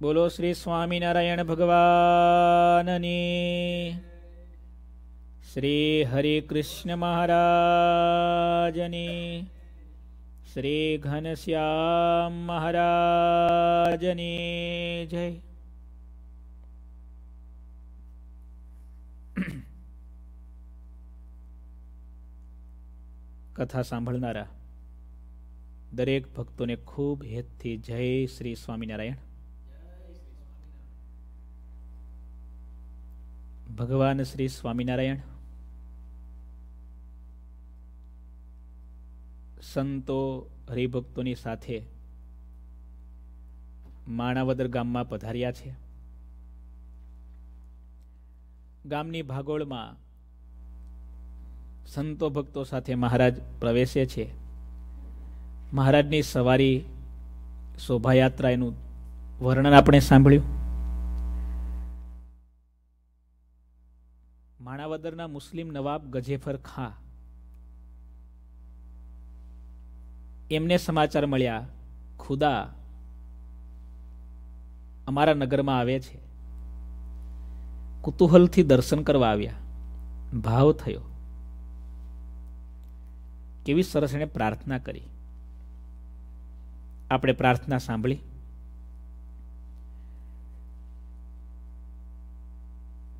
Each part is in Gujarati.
બોલો શ્રી સ્વામિનારાયણ ભગવાનની શ્રી હરે કૃષ્ણ મહારાજની શ્રી ઘનશ્યામ મહારાજની જય કથા સાંભળનારા દરેક ભક્તોને ખૂબ હેતથી જય શ્રી સ્વામિનારાયણ ભગવાન શ્રી સ્વામિનારાયણ સંતો હરિભક્તોની સાથે માણાવદર ગામમાં પધાર્યા છે ગામની ભાગોળમાં સંતો ભક્તો સાથે મહારાજ પ્રવેશે છે મહારાજની સવારી શોભાયાત્રા એનું વર્ણન આપણે સાંભળ્યું બદરના મુસ્લિમ નવાબ ગજેફર ખાં એમને સમાચાર મળ્યા ખુદા અમારા નગરમાં આવે છે કુતૂહલથી દર્શન કરવા આવ્યા ભાવ થયો કેવી સરસ એણે પ્રાર્થના કરી આપણે પ્રાર્થના સાંભળી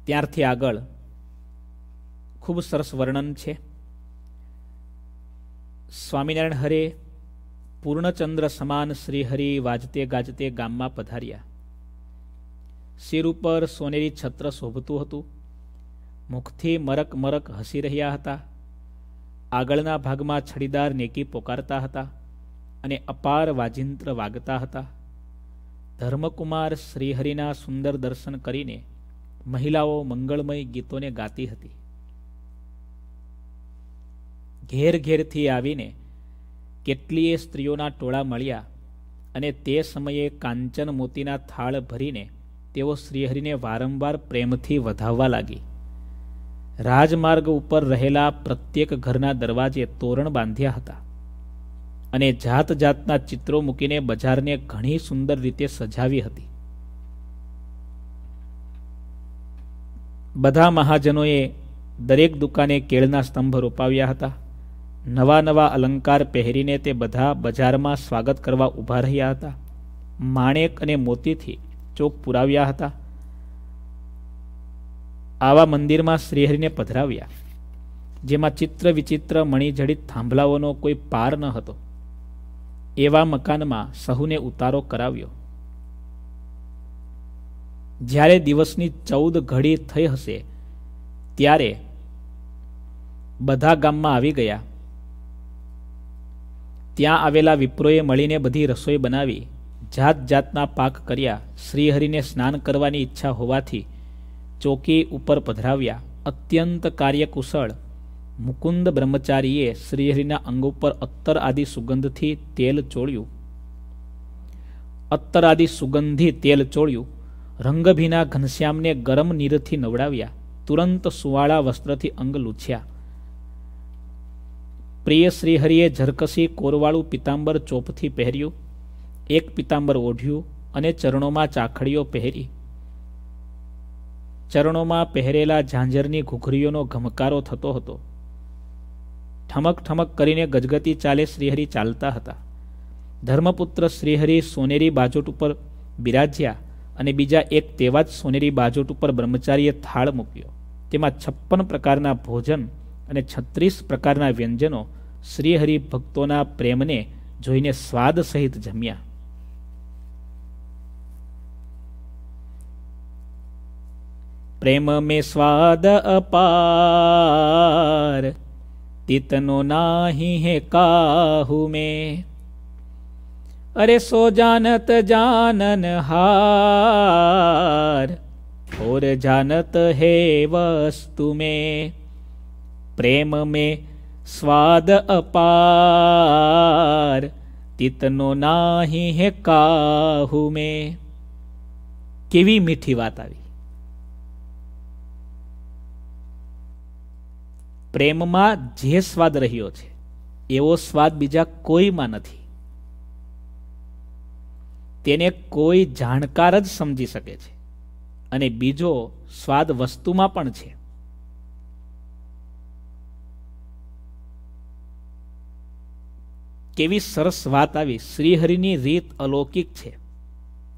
ત્યારથી આગળ ખૂબ સરસ વર્ણન છે સ્વામિનારાયણ હરે પૂર્ણચંદ્ર સમાન શ્રીહરિ વાજતે ગાજતે ગામમાં પધાર્યા શિર ઉપર સોનેરી છત્ર શોભતું હતું મુખથી મરક મરક હસી રહ્યા હતા આગળના ભાગમાં છડીદાર નેકી પોકારતા હતા અને અપાર વાજિંત્ર વાગતા હતા ધર્મકુમાર શ્રીહરિના સુંદર દર્શન કરીને મહિલાઓ મંગળમય ગીતોને ગાતી હતી ઘેર ઘેરથી આવીને કેટલીય સ્ત્રીઓના ટોળા મળ્યા અને તે સમયે કાંચન મોતીના થાળ ભરીને તેઓ શ્રીહરિને વારંવાર પ્રેમથી વધાવવા લાગી રાજમાર્ગ ઉપર રહેલા પ્રત્યેક ઘરના દરવાજે તોરણ બાંધ્યા હતા અને જાત જાતના ચિત્રો મૂકીને બજારને ઘણી સુંદર રીતે સજાવી હતી બધા મહાજનોએ દરેક દુકાને કેળના સ્તંભ રોપાવ્યા હતા નવા નવા અલંકાર પહેરીને તે બધા બજારમાં સ્વાગત કરવા ઊભા રહ્યા હતા માણેક અને મોતીથી ચોક પુરાવ્યા હતા આવા મંદિરમાં શ્રીહરિને પધરાવ્યા જેમાં ચિત્ર વિચિત્ર મણિજડિત થાંભલાઓનો કોઈ પાર ન હતો એવા મકાનમાં સહુને ઉતારો કરાવ્યો જ્યારે દિવસની ચૌદ ઘડી થઈ હશે ત્યારે બધા ગામમાં આવી ગયા ત્યાં આવેલા વિપ્રોએ મળીને બધી રસોઈ બનાવી જાત જાતના પાક કર્યા શ્રીહરિને સ્નાન કરવાની ઈચ્છા હોવાથી ચોકી ઉપર પધરાવ્યા અત્યંત કાર્યકુશળ મુકુંદ બ્રહ્મચારીએ શ્રીહરિના અંગ ઉપર અત્તર આદિ સુગંધથી તેલ ચોળ્યું અત્તર આદિ સુગંધી તેલ ચોળ્યું રંગભીના ઘનશ્યામને ગરમ નીરથી નવડાવ્યા તુરંત સુવાળા વસ્ત્રથી અંગ લૂછ્યા પ્રિય શ્રીહરિએ ઝરકસી કોરવાળું પિતાંબર ચોપથી પહેર્યું એક પિતાંબર ઓઢ્યું અને ચરણોમાં ચાખડીઓ પહેરી ચરણોમાં પહેરેલા ઝાંઝરની ઘૂઘરીઓનો ઘમકારો થતો હતો ઠમક ઠમક કરીને ગજગતી ચાલે શ્રીહરિ ચાલતા હતા ધર્મપુત્ર શ્રીહરિ સોનેરી બાજોટ ઉપર બિરાજ્યા અને બીજા એક તેવા જ સોનેરી બાજોટ ઉપર બ્રહ્મચારીએ થાળ મૂક્યો તેમાં છપ્પન પ્રકારના ભોજન અને છત્રીસ પ્રકારના વ્યંજનો શ્રીહરિ ભક્તોના પ્રેમને જોઈને સ્વાદ સહિત જમ્યા પ્રેમ મેં સ્વાદ અપાર તિતનો નાહી હે કાહુ મેં અરે સો જાનત જાનન હાર ઓર જાનત હે વસ્તુ મેં પ્રેમ મેં સ્વાદ અપાર તિતનો નાહી હે કાહુ મેં કેવી મીઠી વાત આવી પ્રેમમાં જે સ્વાદ રહ્યો છે એવો સ્વાદ બીજા કોઈમાં નથી તેને કોઈ જાણકાર જ સમજી શકે છે અને બીજો સ્વાદ વસ્તુમાં પણ છે કેવી સરસ વાત આવી શ્રીહરિની રીત અલૌકિક છે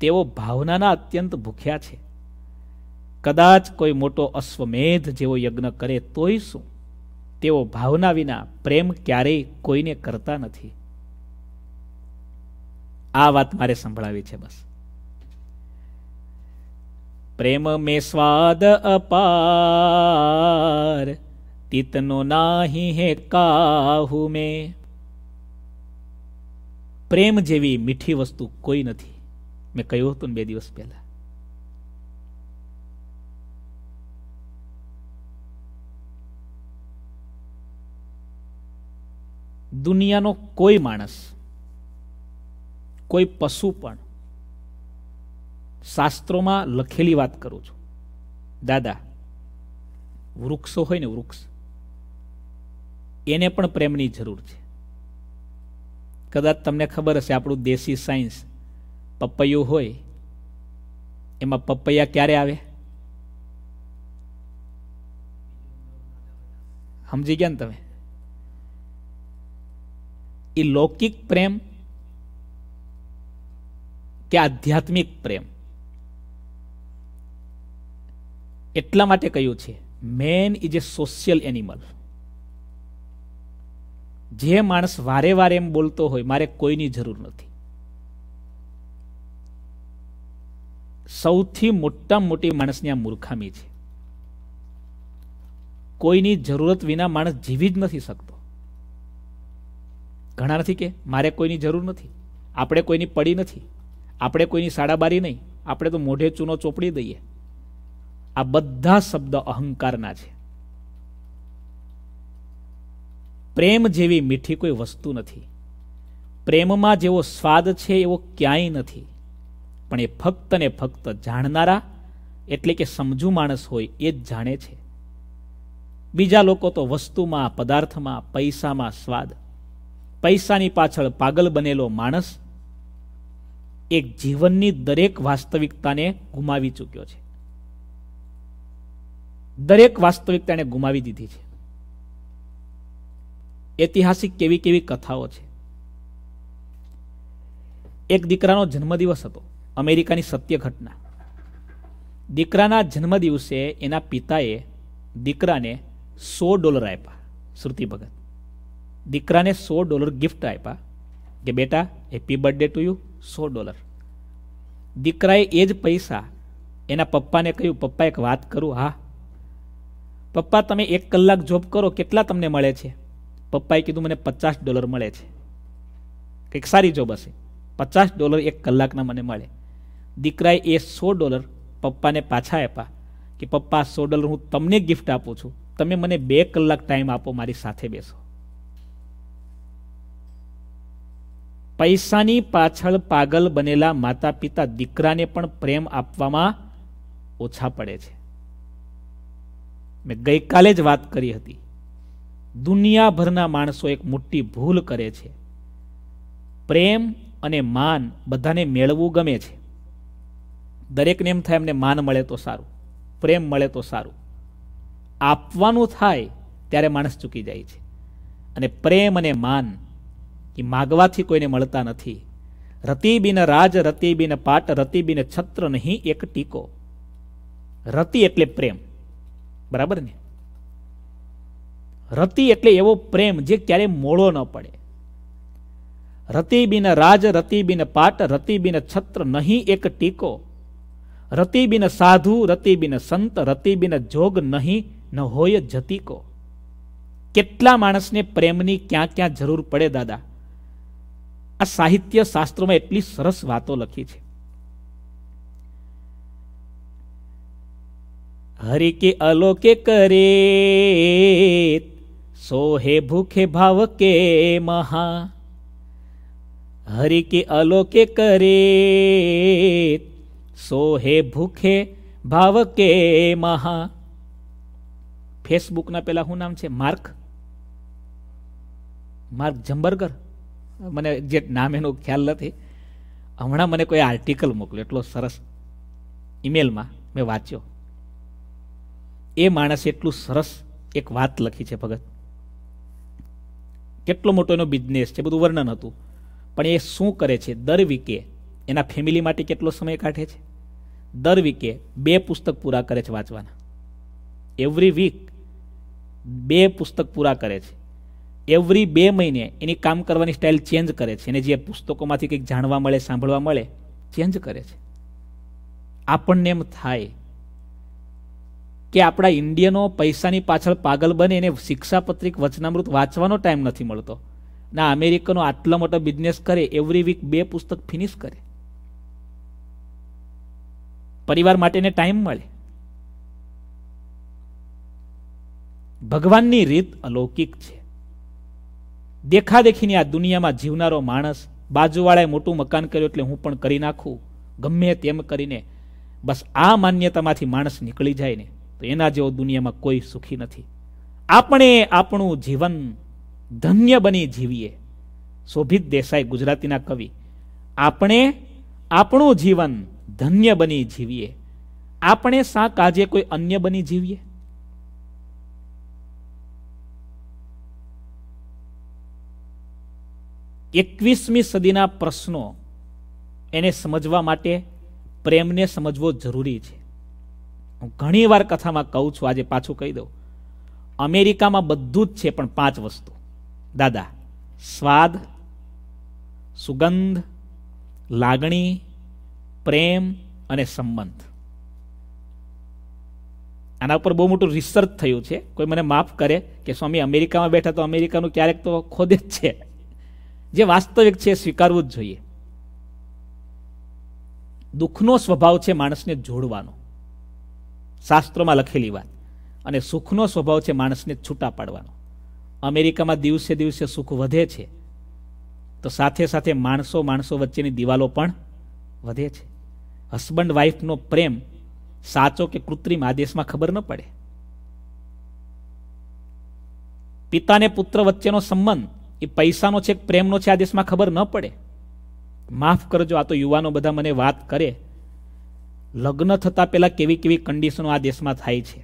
તેઓ ભાવનાના અત્યંત ભૂખ્યા છે કદાચ કોઈ મોટો અશ્વમેધ જેવો યજ્ઞ કરે તોય શું તેઓ ભાવના વિના પ્રેમ ક્યારેય કોઈને કરતા નથી આ વાત મારે સંભળાવી છે બસ પ્રેમ મે સ્વાદ અપાર તિતનો નાહી હે કાહુ મેં પ્રેમ જેવી મીઠી વસ્તુ કોઈ નથી મેં કહ્યું હતું ને બે દિવસ પહેલા દુનિયાનો કોઈ માણસ કોઈ પશુ પણ શાસ્ત્રોમાં લખેલી વાત કરું છું દાદા વૃક્ષો હોય ને વૃક્ષ એને પણ પ્રેમની જરૂર છે કદાચ તમને ખબર હશે આપણું દેશી સાયન્સ પપૈયું હોય એમાં પપૈયા ક્યારે આવે સમજી ગયા ને તમે એ લૌકિક પ્રેમ કે આધ્યાત્મિક પ્રેમ એટલા માટે કહ્યું છે man is a social animal જે માણસ વારે વારે એમ બોલતો હોય મારે કોઈની જરૂર નથી સૌથી મોટા મોટી માણસની આ મૂર્ખામી છે કોઈની જરૂરત વિના માણસ જીવી જ નથી શકતો ઘણા નથી કે મારે કોઈની જરૂર નથી આપણે કોઈની પડી નથી આપણે કોઈની સાડાબારી નહીં આપણે તો મોઢે ચૂનો ચોપડી દઈએ આ બધા શબ્દ અહંકારના છે પ્રેમ જેવી મીઠી કોઈ વસ્તુ નથી પ્રેમમાં જેવો સ્વાદ છે એવો ક્યાંય નથી પણ એ ફક્ત ને ફક્ત જાણનારા એટલે કે સમજુ માણસ હોય એ જ જાણે છે બીજા લોકો તો વસ્તુમાં પદાર્થમાં પૈસામાં સ્વાદ પૈસાની પાછળ પાગલ બનેલો માણસ એક જીવનની દરેક વાસ્તવિકતાને ગુમાવી ચૂક્યો છે દરેક વાસ્તવિકતાને ગુમાવી દીધી છે ઐતિહાસિક કેવી કેવી કથાઓ છે એક દીકરાનો જન્મદિવસ હતો અમેરિકાની સત્ય ઘટના દીકરાના જન્મદિવસે એના પિતાએ દીકરાને સો ડોલર આપ્યા શ્રુતિ ભગત દીકરાને સો ડોલર ગિફ્ટ આપ્યા કે બેટા હેપી બર્થડે ટુ યુ સો ડોલર દીકરાએ એ જ પૈસા એના પપ્પાને કહ્યું પપ્પા એક વાત કરું હા પપ્પા તમે એક કલાક જોબ કરો કેટલા તમને મળે છે પપ્પાએ કીધું મને પચાસ ડોલર મળે છે કંઈક સારી જોબ હશે પચાસ ડોલર એક કલાકના મને મળે દીકરાએ એ સો ડોલર પપ્પાને પાછા આપ્યા કે પપ્પા સો ડોલર હું તમને ગિફ્ટ આપું છું તમે મને બે કલાક ટાઈમ આપો મારી સાથે બેસો પૈસાની પાછળ પાગલ બનેલા માતા પિતા દીકરાને પણ પ્રેમ આપવામાં ઓછા પડે છે મેં ગઈકાલે જ વાત કરી હતી દુનિયાભરના માણસો એક મોટી ભૂલ કરે છે પ્રેમ અને માન બધાને મેળવવું ગમે છે દરેકને એમ થાય એમને માન મળે તો સારું પ્રેમ મળે તો સારું આપવાનું થાય ત્યારે માણસ ચૂકી જાય છે અને પ્રેમ અને માન એ માગવાથી કોઈને મળતા નથી રતિબિન રાજ રતિબિન પાટ રતિબિન છત્ર નહીં એક ટીકો રતિ એટલે પ્રેમ બરાબર ને રતિ એટલે એવો પ્રેમ જે ક્યારેય મોળો ન પડે રતિ બિન રાજ રતિ બિન પાટ રતિ બિન છત્ર નહીં એક ટીકો રતિ બિન સાધુ રતિ બિન સંત રતિ બિન જોગ નહીં ન હોય જતીકો કેટલા માણસને પ્રેમની ક્યાં ક્યાં જરૂર પડે દાદા આ સાહિત્ય શાસ્ત્રોમાં એટલી સરસ વાતો લખી છે હરિ કે અલોકે કરે सोहे भूखे भाव के महा हरि के अलोके करे સોહે ભૂખે ભાવ કે મહા ફેસબુકના પેલા શું નામ છે માર્ક માર્ક જંબરગર મને જે નામ એનો ખ્યાલ નથી હમણાં મને કોઈ આર્ટિકલ મોકલ્યો એટલો સરસ ઈમેલમાં મેં વાંચ્યો એ માણસે એટલું સરસ એક વાત લખી છે ભગત કેટલો મોટો એનો બિઝનેસ છે બધું વર્ણન હતું પણ એ શું કરે છે દર વીકે એના ફેમિલી માટે કેટલો સમય કાઢે છે દર વીકે બે પુસ્તક પૂરા કરે છે વાંચવાના એવરી વીક બે પુસ્તક પૂરા કરે છે એવરી બે મહિને એની કામ કરવાની સ્ટાઇલ ચેન્જ કરે છે અને જે પુસ્તકોમાંથી કંઈક જાણવા મળે સાંભળવા મળે ચેન્જ કરે છે આપણને એમ થાય કે આપણા ઇન્ડિયનો પૈસાની પાછળ પાગલ બને એને શિક્ષાપત્રિક વચનામૃત વાંચવાનો ટાઈમ નથી મળતો ના અમેરિકનો આટલો મોટો બિઝનેસ કરે એવરી વીક બે પુસ્તક ફિનિશ કરે પરિવાર માટેને ટાઈમ મળે ભગવાનની રીત અલૌકિક છે દેખાદેખીની આ દુનિયામાં જીવનારો માણસ બાજુવાળાએ મોટું મકાન કર્યું એટલે હું પણ કરી નાખું ગમે તેમ કરીને બસ આ માન્યતામાંથી માણસ નીકળી જાય ને તો એના જેવો દુનિયામાં કોઈ સુખી નથી આપણે આપણું જીવન ધન્ય બની જીવીએ શોભિત દેસાઈ ગુજરાતીના કવિ આપણે આપણું જીવન ધન્ય બની જીવીએ આપણે સા કાજે કોઈ અન્ય બની જીવીએ એકવીસમી સદીના પ્રશ્નો એને સમજવા માટે પ્રેમને સમજવો જરૂરી છે હું ઘણી વાર કથામાં કહું છું આજે પાછું કહી દઉં અમેરિકામાં બધું જ છે પણ પાંચ વસ્તુ દાદા સ્વાદ સુગંધ લાગણી પ્રેમ અને સંબંધ આના ઉપર બહુ મોટું રિસર્ચ થયું છે કોઈ મને માફ કરે કે સ્વામી અમેરિકામાં બેઠા તો અમેરિકાનું ક્યારેક તો ખોદે જ છે જે વાસ્તવિક છે સ્વીકારવું જ જોઈએ દુઃખનો સ્વભાવ છે માણસને જોડવાનો શાસ્ત્રોમાં લખેલી વાત અને સુખનો સ્વભાવ છે માણસને છૂટા પાડવાનો અમેરિકામાં દિવસે દિવસે સુખ વધે છે તો સાથે સાથે માણસો માણસો વચ્ચેની દિવાલો પણ વધે છે હસબન્ડ વાઈફનો પ્રેમ સાચો કે કૃત્રિમ આદેશમાં ખબર ન પડે પિતાને પુત્ર વચ્ચેનો સંબંધ એ પૈસાનો છે પ્રેમનો છે આદેશમાં ખબર ન પડે માફ કરજો આ તો યુવાનો બધા મને વાત કરે લગ્ન થતાં પહેલાં કેવી કેવી કન્ડિશનો આ દેશમાં થાય છે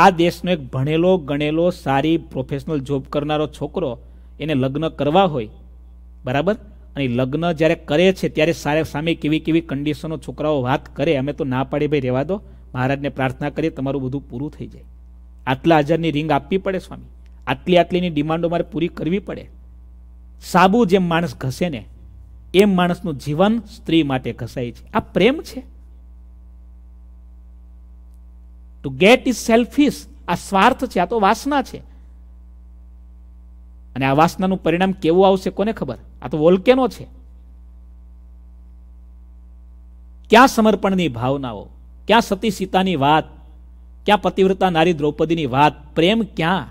આ દેશનો એક ભણેલો ગણેલો સારી પ્રોફેશનલ જોબ કરનારો છોકરો એને લગ્ન કરવા હોય બરાબર અને લગ્ન જ્યારે કરે છે ત્યારે સારા સામે કેવી કેવી કન્ડિશનો છોકરાઓ વાત કરે અમે તો ના પાડી ભાઈ રહેવા દો મહારાજને પ્રાર્થના કરીએ તમારું બધું પૂરું થઈ જાય આટલા હજારની રિંગ આપવી પડે સ્વામી આટલી આટલીની ડિમાન્ડો મારે પૂરી કરવી પડે સાબુ જેમ માણસ ઘસે ને એમ માણસનું જીવન સ્ત્રી માટે ઘસાય છે આ પ્રેમ છે ટુ ગેટ ઇઝ સેલ્ફિશ આ સ્વાર્થ છે આ તો વાસના છે અને આ વાસનાનું પરિણામ કેવું આવશે કોને ખબર આ તો વોલ્કેનો છે ક્યાં સમર્પણની ભાવનાઓ ક્યાં સતી સીતાની વાત ક્યાં પતિવ્રતા નારી દ્રૌપદીની વાત પ્રેમ ક્યાં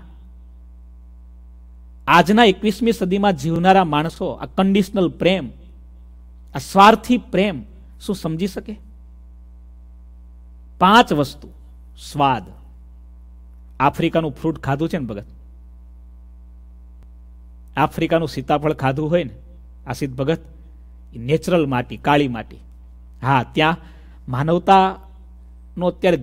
આજના એકવીસમી સદીમાં જીવનારા માણસો આ કન્ડિશનલ પ્રેમ આ સ્વાર્થી પ્રેમ શું સમજી શકે પાંચ વસ્તુ સ્વાદ આફ્રિકાનું ફ્રૂટ ખાધું છે ને ભગત આફ્રિકાનું સીતાફળ ખાધું હોય ને આ ભગત નેચરલ માટી કાળી માટી હા ત્યાં માનવતાનો અત્યારે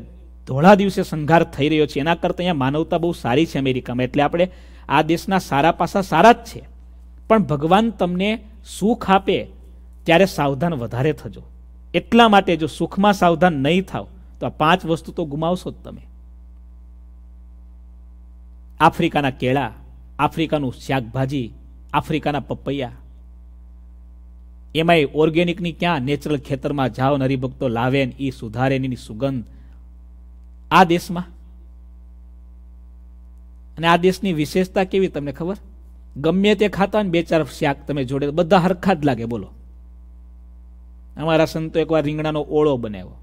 ધોળા દિવસે સંઘાર થઈ રહ્યો છે એના કરતાં અહીંયા માનવતા બહુ સારી છે અમેરિકામાં એટલે આપણે આ દેશના સારા પાસા સારા જ છે પણ ભગવાન તમને સુખ આપે ત્યારે સાવધાન વધારે થજો એટલા માટે જો સુખમાં સાવધાન નહીં થાવ તો આ પાંચ વસ્તુ તો ગુમાવશો જ તમે આફ્રિકાના કેળા આફ્રિકાનું શાકભાજી આફ્રિકાના પપૈયા એમાંય ઓર્ગેનિકની ક્યાં નેચરલ ખેતરમાં જાઓ નરીભક્તો લાવે ને એ સુધારે સુગંધ આ દેશમાં અને આ દેશની વિશેષતા કેવી તમને ખબર ગમે તે ખાતા ને બે ચાર શાક તમે જોડે બધા હરખા જ લાગે બોલો અમારા સંતો એકવાર રીંગણાનો ઓળો બનાવ્યો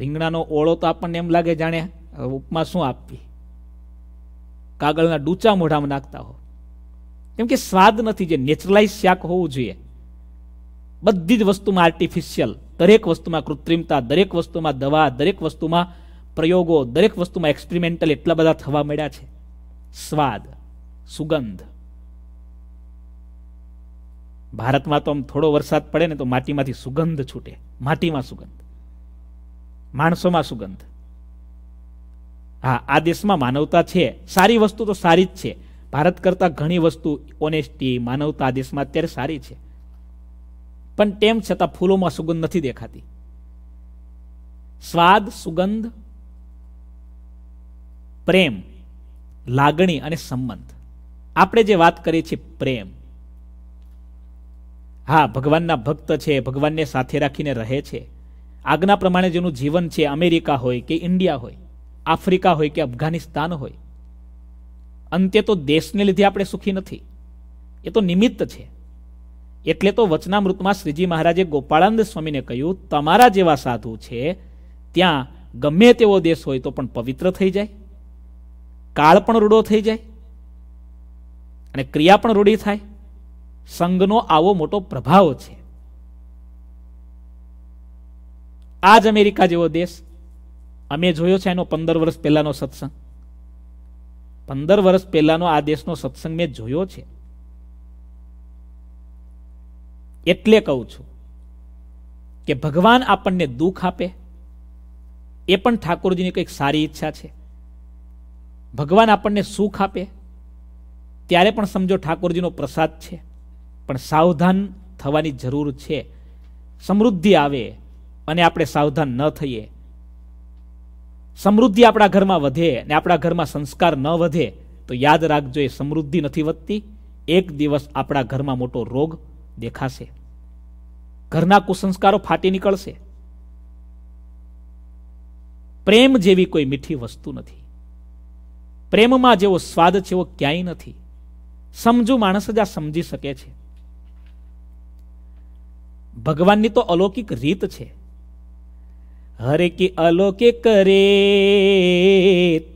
રીંગણાનો ઓળો તો આપણને એમ લાગે જાણે ઉપમા શું આપવી કાગળના ડૂચા મોઢામાં નાખતા હો કેમ કે સ્વાદ નથી જે નેચરલાઇઝ શાક હોવું જોઈએ બધી જ વસ્તુમાં આર્ટિફિશિયલ દરેક વસ્તુમાં કૃત્રિમતા દરેક વસ્તુમાં દવા દરેક વસ્તુમાં પ્રયોગો દરેક વસ્તુમાં એક્સપેરિમેન્ટલ એટલા બધા થવા મળ્યા છે સ્વાદ સુગંધ ભારતમાં તો આમ થોડો વરસાદ પડે ને તો માટીમાંથી સુગંધ છૂટે માટીમાં સુગંધ માણસોમાં સુગંધ હા આ દેશમાં માનવતા છે સારી વસ્તુ તો સારી જ છે ભારત કરતાં ઘણી વસ્તુ ઓનેસ્ટી માનવતા આ દેશમાં અત્યારે સારી છે પણ તેમ છતાં ફૂલોમાં સુગંધ નથી દેખાતી સ્વાદ સુગંધ પ્રેમ લાગણી અને સંબંધ આપણે જે વાત કરીએ છીએ પ્રેમ હા ભગવાનના ભક્ત છે ભગવાનને સાથે રાખીને રહે છે આજ્ઞા પ્રમાણે જેનું જીવન છે અમેરિકા હોય કે ઇન્ડિયા હોય આફ્રિકા હોય કે અફઘાનિસ્તાન હોય અંતે તો દેશને લીધે આપણે સુખી નથી એ તો નિમિત્ત છે એટલે તો વચનામૃતમાં શ્રીજી મહારાજે ગોપાળાનંદ સ્વામીને કહ્યું તમારા જેવા સાધુ છે ત્યાં ગમે તેવો દેશ હોય તો પણ પવિત્ર થઈ જાય કાળ પણ રૂડો થઈ જાય અને ક્રિયા પણ રૂડી થાય સંઘનો આવો મોટો પ્રભાવ છે આ જ અમેરિકા જેવો દેશ અમે જોયો છે એનો પંદર વર્ષ પહેલાનો સત્સંગ પંદર વર્ષ પહેલાનો આ દેશનો સત્સંગ મેં જોયો છે એટલે કહું છું કે ભગવાન આપણને દુઃખ આપે એ પણ ઠાકોરજીની કંઈક સારી ઈચ્છા છે ભગવાન આપણને સુખ આપે ત્યારે પણ સમજો ઠાકોરજીનો પ્રસાદ છે પણ સાવધાન થવાની જરૂર છે સમૃદ્ધિ આવે અને આપણે સાવધાન ન થઈએ સમૃદ્ધિ આપણા ઘરમાં વધે અને આપણા ઘરમાં સંસ્કાર ન વધે તો યાદ રાખજો એ સમૃદ્ધિ નથી વધતી એક દિવસ આપણા ઘરમાં મોટો રોગ દેખાશે ઘરના કુસંસ્કારો ફાટી નીકળશે પ્રેમ જેવી કોઈ મીઠી વસ્તુ નથી પ્રેમમાં જેવો સ્વાદ છે એવો ક્યાંય નથી સમજુ માણસ જ આ સમજી શકે છે ભગવાનની તો અલૌકિક રીત છે હરે કી અલૌકિક રીત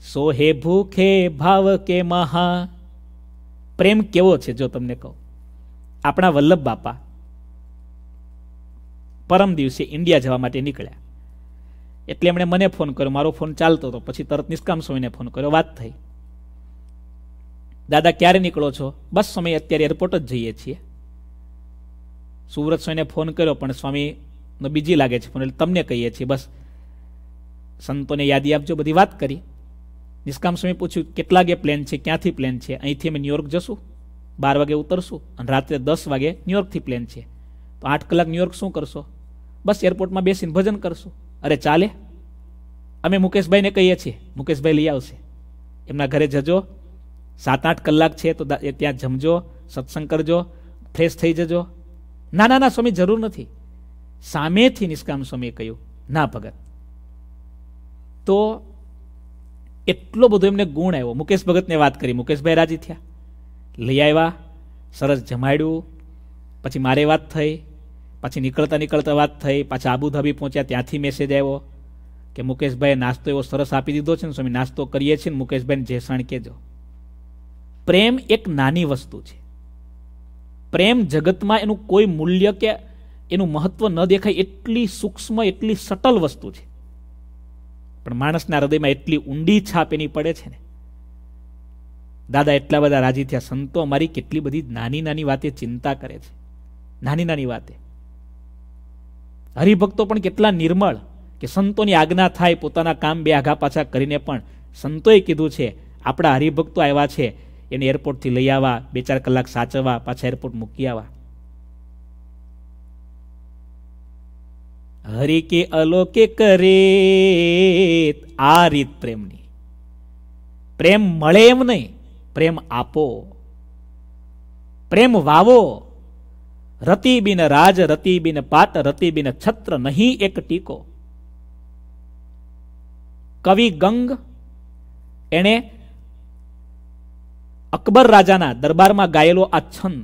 સોહે ભૂખે ભાવ કે મહા પ્રેમ કેવો છે જો તમને કહું આપણા વલ્લભ બાપા પરમ દિવસે ઇન્ડિયા જવા માટે નીકળ્યા એટલે એમણે મને ફોન કર્યો મારો ફોન ચાલતો હતો પછી તરત નિષ્કામ સ્વામીને ફોન કર્યો વાત થઈ દાદા ક્યારે નીકળો છો બસ સમય અત્યારે એરપોર્ટ જ જઈએ છીએ સુવ્રત સ્વામીને ફોન કર્યો પણ સ્વામીનો બીજી લાગે છે ફોન તમને કહીએ છીએ બસ સંતોને યાદી આપજો બધી વાત કરી નિષ્કામ સ્વામી પૂછ્યું કેટલા વાગે પ્લેન છે ક્યાંથી પ્લેન છે અહીંથી અમે ન્યુયોર્ક જશું બાર વાગે ઉતરશું અને રાત્રે દસ વાગે ન્યુયોર્કથી પ્લેન છે તો આઠ કલાક ન્યુયોર્ક શું કરશો બસ એરપોર્ટમાં બેસીને ભજન કરશું અરે ચાલે અમે મુકેશભાઈને કહીએ છીએ મુકેશભાઈ લઈ આવશે એમના ઘરે જજો સાત આઠ કલાક છે તો ત્યાં જમજો સત્સંગ કરજો ફ્રેશ થઈ જજો ના ના ના સ્વામી જરૂર નથી સામેથી નિષ્કામ સ્વામીએ કહ્યું ના ભગત તો એટલો બધો એમને ગુણ આવ્યો મુકેશ ભગતને વાત કરી મુકેશભાઈ રાજી થયા લઈ આવ્યા સરસ જમાડ્યું પછી મારે વાત થઈ પછી નીકળતા નીકળતા વાત થઈ પાછા આબુધાબી પહોંચ્યા ત્યાંથી મેસેજ આવ્યો કે મુકેશભાઈએ નાસ્તો એવો સરસ આપી દીધો છે ને સ્વામી નાસ્તો કરીએ છીએ ને મુકેશભાઈને જેસાણ કહેજો પ્રેમ એક નાની વસ્તુ છે પ્રેમ જગતમાં એનું કોઈ મૂલ્ય કે એનું મહત્વ ન દેખાય એટલી સૂક્ષ્મ એટલી સટલ વસ્તુ છે પણ માણસના હૃદયમાં એટલી ઊંડી છાપ એની પડે છે ને દાદા એટલા બધા રાજી થયા સંતો અમારી કેટલી બધી નાની નાની વાતે ચિંતા કરે છે નાની નાની વાતે હરિભક્તો પણ કેટલા નિર્મળ કે સંતોની આજ્ઞા થાય પોતાના કામ બે આઘા પાછા કરીને પણ સંતોએ કીધું છે આપણા હરિભક્તો આવ્યા છે એને એરપોર્ટથી લઈ આવવા બે ચાર કલાક સાચવવા પાછા એરપોર્ટ મૂકી આવવા હરી કે અલોકે કરે આ રીત પ્રેમની પ્રેમ મળે એમ નહીં પ્રેમ આપો પ્રેમ વાવો રતિ બિન રાજ રતિ બિન પાટ રતિ બિન છત્ર નહીં એક ટીકો કવિ ગંગ એણે અકબર રાજાના દરબારમાં ગાયેલો આ છંદ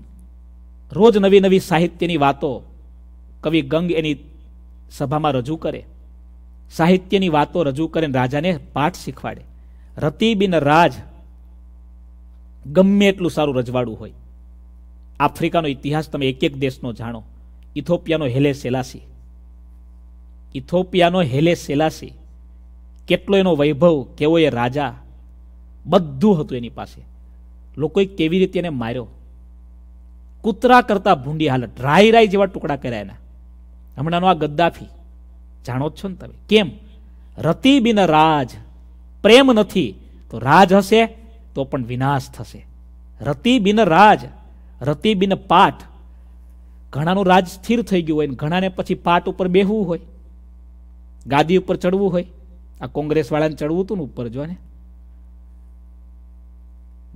રોજ નવી નવી સાહિત્યની વાતો કવિ ગંગ એની સભામાં રજૂ કરે સાહિત્યની વાતો રજૂ કરીને રાજાને પાઠ શીખવાડે રતિ બિન રાજ ગમે એટલું સારું રજવાડું હોય આફ્રિકાનો ઇતિહાસ તમે એક એક દેશનો જાણો ઇથોપિયાનો હેલે સેલાસી ઇથોપિયાનો હેલે સેલાસી કેટલો એનો વૈભવ કેવો એ રાજા બધું હતું એની પાસે લોકોએ કેવી રીતે એને માર્યો કૂતરા કરતાં ભૂંડી હાલત રાય રાય જેવા ટુકડા કર્યા એના હમણાંનો આ ગદ્દાફી જાણો જ છો ને તમે કેમ રતિ બિન રાજ પ્રેમ નથી તો રાજ હશે તો પણ વિનાશ થશે રતિ બિન રાજ રતિ બિન પાઠ ઘણાનું રાજ સ્થિર થઈ ગયું હોય ને ઘણાને પછી પાટ ઉપર બેહવું હોય ગાદી ઉપર ચડવું હોય આ કોંગ્રેસવાળાને ચડવું હતું ને ઉપર જો ને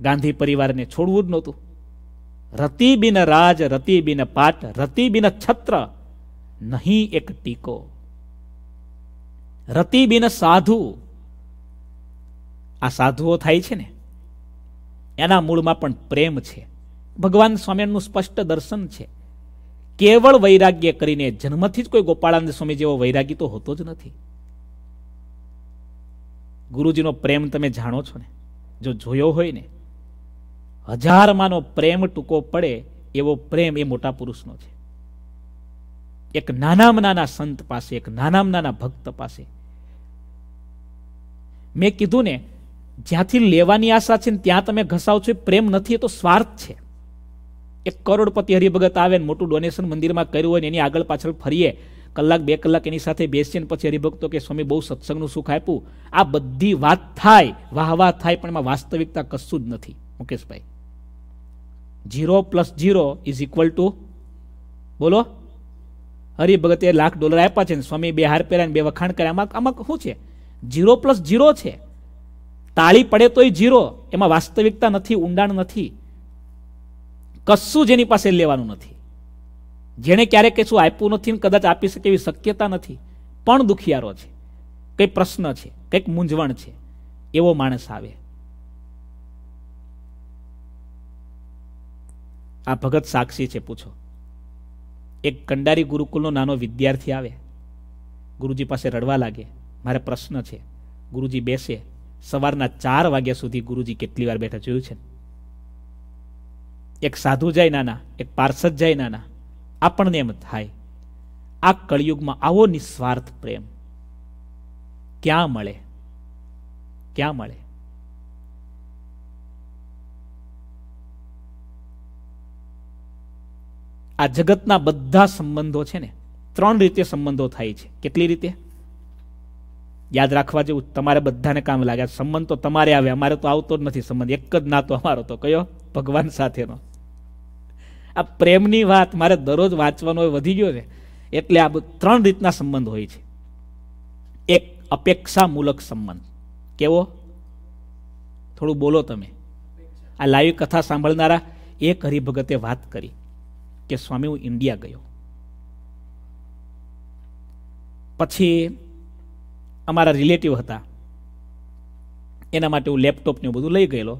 ગાંધી પરિવારને છોડવું જ નહોતું રતિ બિન રાજ રતિ બિન પાટ રતિ બિન છત્ર નહીં એક ટીકો રતિ બિન સાધુ આ સાધુઓ થાય છે ને એના મૂળમાં પણ પ્રેમ છે ભગવાન સ્વામિનારાયણનું સ્પષ્ટ દર્શન છે કેવળ વૈરાગ્ય કરીને જન્મથી જ કોઈ ગોપાળાનંદ સ્વામી જેવો વૈરાગી તો હોતો જ નથી ગુરુજીનો પ્રેમ તમે જાણો છો ને જો જોયો હોય ને હજારમાંનો પ્રેમ ટૂંકો પડે એવો પ્રેમ એ મોટા પુરુષનો છે એક નાનામાં નાના સંત પાસે એક નાનામાં નાના ભક્ત પાસે મેં કીધું ને જ્યાંથી લેવાની આશા છે ને ત્યાં તમે ઘસાવ છો પ્રેમ નથી એ તો સ્વાર્થ છે એક કરોડપતિ હરિભગત આવે ને મોટું ડોનેશન મંદિરમાં કર્યું હોય ને એની આગળ પાછળ ફરીએ કલાક બે કલાક એની સાથે બેસીએ પછી હરિભક્તો કે સ્વામી બહુ સત્સંગનું સુખ આપ્યું આ બધી વાત થાય વાહ વાહ થાય પણ એમાં વાસ્તવિકતા કશું જ નથી મુકેશભાઈ zero plus zero is equal to બોલો હરિભગતે લાખ ડોલર આપ્યા છે ને સ્વામી બે હાર પહેર્યા બે વખાણ કર્યા આમાં આમાં શું છે જીરો પ્લસ જીરો છે તાળી પડે તોય જીરો એમાં વાસ્તવિકતા નથી ઊંડાણ નથી કશું જેની પાસે લેવાનું નથી જેણે ક્યારેક કશું આપ્યું નથી ને કદાચ આપી શકે એવી શક્યતા નથી પણ દુખિયારો છે કંઈક પ્રશ્ન છે કંઈક મૂંઝવણ છે એવો માણસ આવે આ ભગત સાક્ષી છે પૂછો એક કંડારી ગુરુકુલનો નાનો વિદ્યાર્થી આવે ગુરુજી પાસે રડવા લાગે મારે પ્રશ્ન છે ગુરુજી બેસે સવારના ચાર વાગ્યા સુધી ગુરુજી કેટલી વાર બેઠા જોયું છે એક સાધુ જાય નાના એક પાર્સદ જાય નાના આપણને એમ થાય આ કળિયુગમાં આવો નિસ્વાર્થ પ્રેમ ક્યાં મળે ક્યાં મળે આ જગતના બધા સંબંધો છે ને ત્રણ રીતે સંબંધો થાય છે કેટલી રીતે યાદ રાખવા જેવું તમારે બધાને કામ લાગે સંબંધ તો તમારે આવે અમારે તો આવતો જ નથી સંબંધ એક જ નાતો અમારો તો કયો ભગવાન સાથેનો આ પ્રેમની વાત મારે દરરોજ વાંચવાનો વધી ગયો છે એટલે આ ત્રણ રીતના સંબંધ હોય છે એક અપેક્ષામૂલક સંબંધ કેવો થોડું બોલો તમે આ લાઈવ કથા સાંભળનારા એક હરિભગતે વાત કરી કે સ્વામી હું ઇન્ડિયા ગયો પછી અમારા રિલેટિવ હતા એના માટે હું લેપટોપ ને બધું લઈ ગયેલો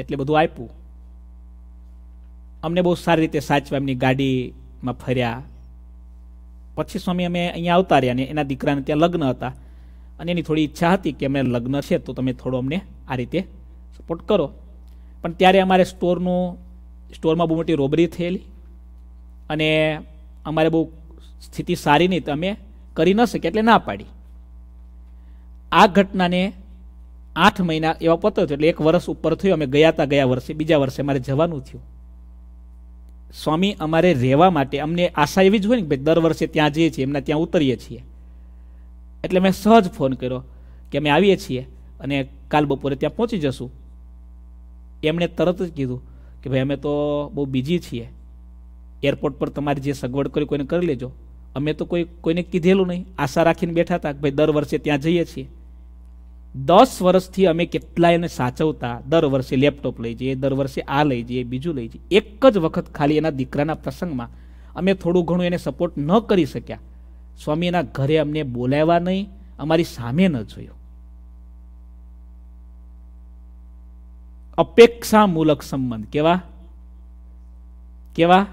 એટલે બધું આપ્યું અમને બહુ સારી રીતે સાચવા એમની ગાડીમાં ફર્યા પછી સ્વામી અમે અહીંયા આવતા રહ્યા અને એના દીકરાને ત્યાં લગ્ન હતા અને એની થોડી ઈચ્છા હતી કે અમને લગ્ન છે તો તમે થોડો અમને આ રીતે સપોર્ટ કરો પણ ત્યારે અમારે સ્ટોરનું સ્ટોરમાં બહુ મોટી રોબરી થયેલી અને અમારે બહુ સ્થિતિ સારી નહીં તો અમે કરી ન શકીએ એટલે ના પાડી આ ઘટનાને આઠ મહિના એવા પતો એટલે એક વર્ષ ઉપર થયું અમે ગયા હતા ગયા વર્ષે બીજા વર્ષે મારે જવાનું થયું સ્વામી અમારે રહેવા માટે અમને આશા એવી જ હોય ને ભાઈ દર વર્ષે ત્યાં જઈએ છીએ એમના ત્યાં ઉતરીએ છીએ એટલે મેં સહજ ફોન કર્યો કે અમે આવીએ છીએ અને કાલ બપોરે ત્યાં પહોંચી જશું એમણે તરત જ કીધું કે ભાઈ અમે તો બહુ બીજી છીએ એરપોર્ટ પર તમારી જે સગવડ કરી કોઈને કરી લેજો અમે તો કોઈ કોઈને કીધેલું નહીં આશા રાખીને બેઠા હતા કે ભાઈ દર વર્ષે ત્યાં જઈએ છીએ દસ વર્ષથી અમે કેટલાયને સાચવતા દર વર્ષે લેપટોપ લઈ જઈએ દર વર્ષે આ લઈ જઈએ બીજું લઈ જઈએ એક જ વખત ખાલી એના દીકરાના પ્રસંગમાં અમે થોડું ઘણું એને સપોર્ટ ન કરી શક્યા સ્વામી એના ઘરે અમને બોલાવ્યા નહીં અમારી સામે ન જોયો અપેક્ષામૂલક સંબંધ કેવા કેવા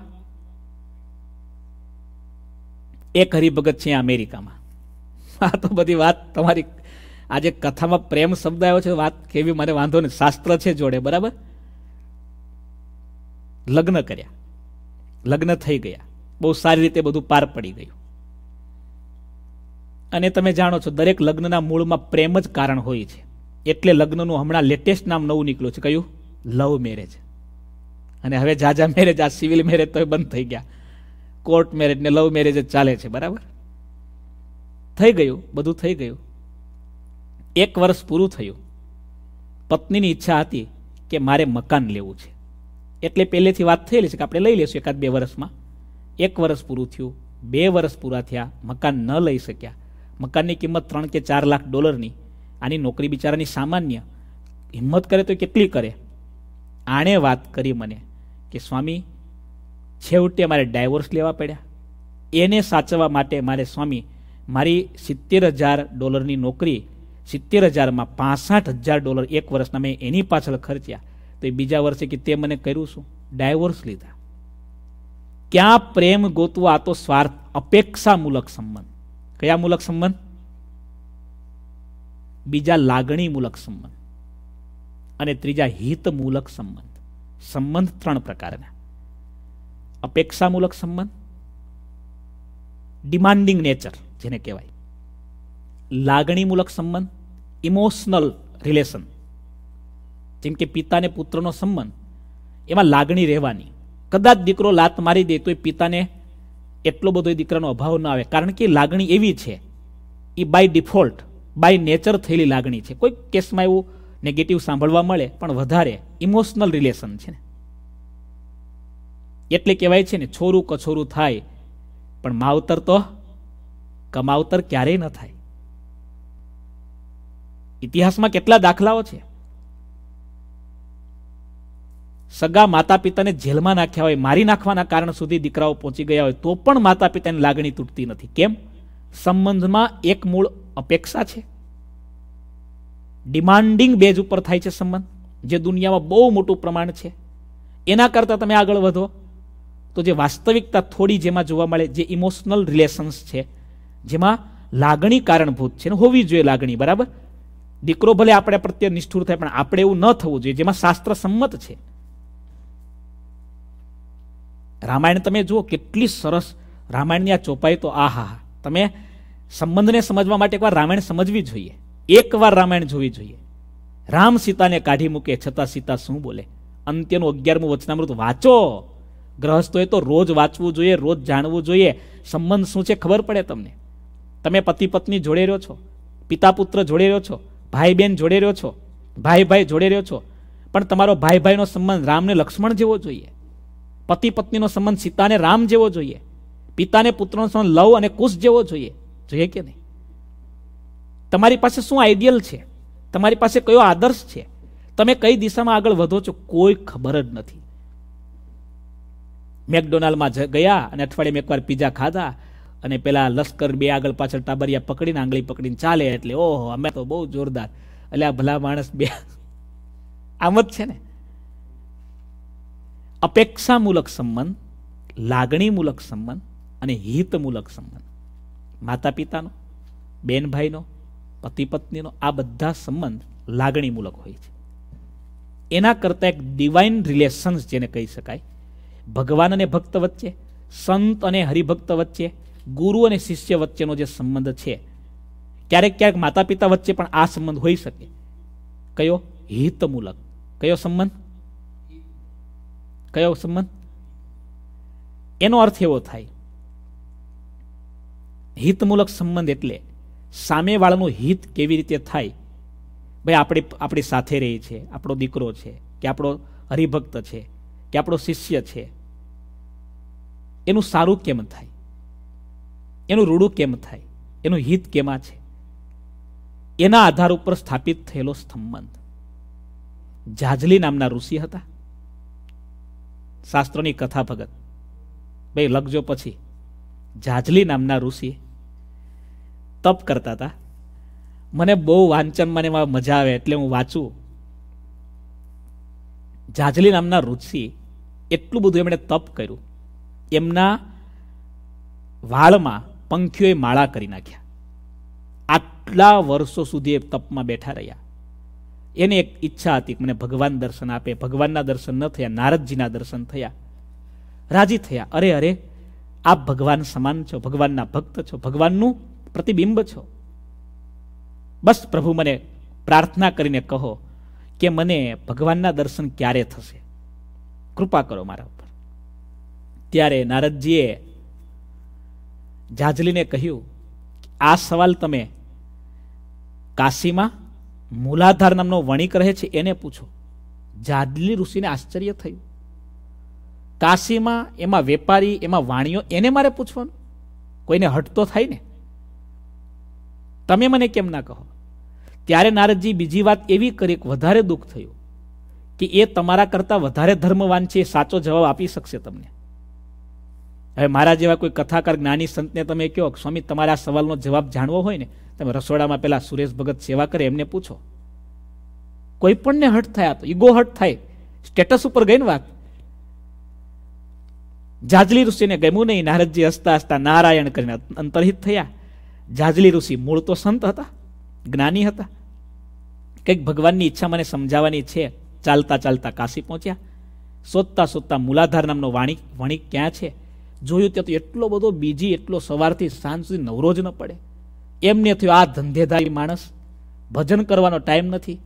એક હરિભગત છે અમેરિકામાં આ તો બધી વાત તમારી આજે કથામાં પ્રેમ શબ્દ આવ્યો છે વાત કેવી મારે વાંધો નહીં શાસ્ત્ર છે જોડે બરાબર લગ્ન કર્યા લગ્ન થઈ ગયા બહુ સારી રીતે બધું પાર પડી ગયું અને તમે જાણો છો દરેક લગ્નના મૂળમાં પ્રેમ જ કારણ હોય છે એટલે લગ્નનું હમણાં લેટેસ્ટ નામ નવું નીકળ્યું છે કયું લવ મેરેજ અને હવે જાજા મેરેજ આ સિવિલ મેરેજ તો બંધ થઈ ગયા કોર્ટ મેરેજ ને લવ મેરેજ જ ચાલે છે બરાબર થઈ ગયું બધું થઈ ગયું એક વર્ષ પૂરું થયું પત્નીની ઈચ્છા હતી કે મારે મકાન લેવું છે એટલે પહેલેથી વાત થયેલી છે કે આપણે લઈ લઈશું એકાદ બે વર્ષમાં એક વર્ષ પૂરું થયું બે વર્ષ પૂરા થયા મકાન ન લઈ શક્યા મકાનની કિંમત ત્રણ કે ચાર લાખ ડોલરની આની નોકરી બિચારાની સામાન્ય હિંમત કરે તો કેટલી કરે આણે વાત કરી મને કે સ્વામી છેવટે મારે ડાયવોર્સ લેવા પડ્યા એને સાચવવા માટે મારે સ્વામી મારી સિત્તેર હજાર ડોલરની નોકરી સિત્તેર હજારમાં પાસઠ હજાર ડોલર એક વર્ષના મેં એની પાછળ ખર્ચ્યા તો એ બીજા વર્ષે કે તે મને કર્યું શું ડાયવોર્સ લીધા ક્યાં પ્રેમ ગોતવા આ તો સ્વાર્થ અપેક્ષામૂલક સંબંધ કયા મૂલક સંબંધ બીજા લાગણી મૂલક સંબંધ અને ત્રીજા હિતમૂલક સંબંધ સંબંધ ત્રણ પ્રકારના અપેક્ષામૂલક સંબંધ ડિમાન્ડિંગ નેચર જેને કહેવાય લાગણીમૂલક સંબંધ ઇમોશનલ રિલેશન જેમ કે પિતાને પુત્રનો સંબંધ એમાં લાગણી રહેવાની કદાચ દીકરો લાત મારી દે તો એ પિતાને એટલો બધો એ દીકરાનો અભાવ ન આવે કારણ કે લાગણી એવી છે એ બાય ડિફોલ્ટ બાય નેચર થયેલી લાગણી છે કોઈક કેસમાં એવું નેગેટિવ સાંભળવા મળે પણ વધારે ઇમોશનલ રિલેશન છે ને એટલે કહેવાય છે ને છોરું કછોરું થાય પણ માવતર તો કમાવતર ક્યારેય ન થાય ઇતિહાસમાં કેટલા દાખલાઓ છે સગા માતા પિતાને જેલમાં નાખ્યા હોય મારી નાખવાના કારણ સુધી દીકરાઓ પહોંચી ગયા હોય તો પણ માતા પિતાની લાગણી તૂટતી નથી કેમ સંબંધમાં એક મૂળ અપેક્ષા છે ડિમાન્ડિંગ બેઝ ઉપર થાય છે સંબંધ જે દુનિયામાં બહુ મોટું પ્રમાણ છે એના કરતાં તમે આગળ વધો તો જે વાસ્તવિકતા થોડી જેમાં જોવા મળે જે ઇમોશનલ રિલેશન્સ છે જેમાં લાગણી કારણભૂત છે ને હોવી જોઈએ લાગણી બરાબર દીકરો ભલે આપણે પ્રત્યે નિષ્ઠુર થાય પણ આપણે એવું ન થવું જોઈએ જેમાં શાસ્ત્ર સંમત છે રામાયણ તમે જુઓ કેટલી સરસ રામાયણની આ ચોપાઈ તો આ હા તમે સંબંધને સમજવા માટે એકવાર રામાયણ સમજવી જોઈએ એકવાર રામાયણ જોવી જોઈએ રામ સીતાને કાઢી મૂકે છતાં સીતા શું બોલે અંત્યનું અગિયારમું વચનામૃત વાંચો ગ્રહસ્થોએ તો રોજ વાંચવું જોઈએ રોજ જાણવું જોઈએ સંબંધ શું છે ખબર પડે તમને તમે પતિ પત્ની જોડે રહ્યો છો પિતા પુત્ર જોડે રહ્યો છો ભાઈ બહેન જોડે રહ્યો છો ભાઈ ભાઈ જોડે રહ્યો છો પણ તમારો ભાઈ ભાઈનો સંબંધ રામને લક્ષ્મણ જેવો જોઈએ પતિ પત્નીનો સંબંધ સીતાને રામ જેવો જોઈએ પિતાને પુત્રનો સંબંધ લવ અને કુશ જેવો જોઈએ જોઈએ કે નહીં તમારી પાસે શું આઈડિયલ છે તમારી પાસે કયો આદર્શ છે તમે કઈ દિશામાં આગળ વધો છો કોઈ ખબર જ નથી મેકડોનાલ્ડમાં ગયા અને અઠવાડિયામાં એકવાર પીઝા ખાધા અને પેલા લશ્કર બે આગળ પાછળ ટાબરિયા પકડીને આંગળી પકડીને ચાલે એટલે ઓહો અમે તો બહુ જોરદાર એટલે આ ભલા માણસ બે આમ જ છે ને અપેક્ષામૂલક સંબંધ લાગણીમૂલક સંબંધ અને હિતમૂલક સંબંધ માતા પિતાનો બેન ભાઈનો પતિ પત્નીનો આ બધા સંબંધ લાગણીમૂલક હોય છે એના કરતાં એક ડિવાઇન રિલેશન્સ જેને કહી શકાય ભગવાન અને ભક્ત વચ્ચે સંત અને હરિભક્ત વચ્ચે ગુરુ અને શિષ્ય વચ્ચેનો જે સંબંધ છે ક્યારેક ક્યારેક માતા પિતા વચ્ચે પણ આ સંબંધ હોઈ શકે કયો હિતમૂલક કયો સંબંધ કયો સંબંધ એનો અર્થ એવો થાય હિતમૂલક સંબંધ એટલે સામેવાળાનું હિત કેવી રીતે થાય ભાઈ આપણે આપણી સાથે રહે છે આપણો દીકરો છે કે આપણો હરિભક્ત છે કે આપણો શિષ્ય છે એનું સારું કેમ થાય એનું રૂડું કેમ થાય એનું હિત કેમાં છે એના આધાર ઉપર સ્થાપિત થયેલો સંબંધ જાજલી નામના ઋષિ હતા શાસ્ત્રોની કથા ભગત ભાઈ લખજો પછી જાજલી નામના ઋષિ તપ કરતા હતા મને બહુ વાંચન મને એમાં મજા આવે એટલે હું વાંચું જાજલી નામના ઋષિ એટલું બધું એમણે તપ કર્યું એમના વાળમાં પંખીઓએ માળા કરી નાખ્યા આટલા વર્ષો સુધી એ તપમાં બેઠા રહ્યા એને એક ઈચ્છા હતી મને ભગવાન દર્શન આપે ભગવાનના દર્શન ન થયા નારદજીના દર્શન થયા રાજી થયા અરે અરે આપ ભગવાન સમાન છો ભગવાનના ભક્ત છો ભગવાનનું પ્રતિબિંબ છો બસ પ્રભુ મને પ્રાર્થના કરીને કહો કે મને ભગવાનના દર્શન ક્યારે થશે કૃપા કરો મારા ત્યારે નારદજીએ જાજલીને કહ્યું આ સવાલ તમે કાશીમાં મૂલાધાર નામનો વણિક રહે છે એને પૂછો જાજલી ઋષિને આશ્ચર્ય થયું કાશીમાં એમાં વેપારી એમાં વાણીઓ એને મારે પૂછવાનું કોઈને હટતો થાય ને તમે મને કેમ ના કહો ત્યારે નારદજી બીજી વાત એવી કરી વધારે દુઃખ થયું કે એ તમારા કરતાં વધારે ધર્મવાન છે સાચો જવાબ આપી શકશે તમને હવે મારા જેવા કોઈ કથાકાર જ્ઞાની સંતને તમે કહો સ્વામી તમારા સવાલનો જવાબ જાણવો હોય ને તમે રસોડામાં પહેલાં સુરેશ ભગત સેવા કરે એમને પૂછો કોઈ પણને હટ થયા તો ઈગો હટ થાય સ્ટેટસ ઉપર ગઈ ને વાત જાજલી ઋષિને ગમ્યું નહીં નારદજી હસતા હસતા નારાયણ કરીને અંતરહિત થયા જાજલી ઋષિ મૂળ તો સંત હતા જ્ઞાની હતા કંઈક ભગવાનની ઈચ્છા મને સમજાવવાની છે ચાલતા ચાલતા કાશી પહોંચ્યા શોધતા શોધતા મૂલાધાર નામનો વાણિક વણિક ક્યાં છે જોયું ત્યાં તો એટલો બધો બીજી એટલો સવારથી સાંજ સુધી નવરો જ ન પડે એમને થયો આ ધંધેધારી માણસ ભજન કરવાનો ટાઈમ નથી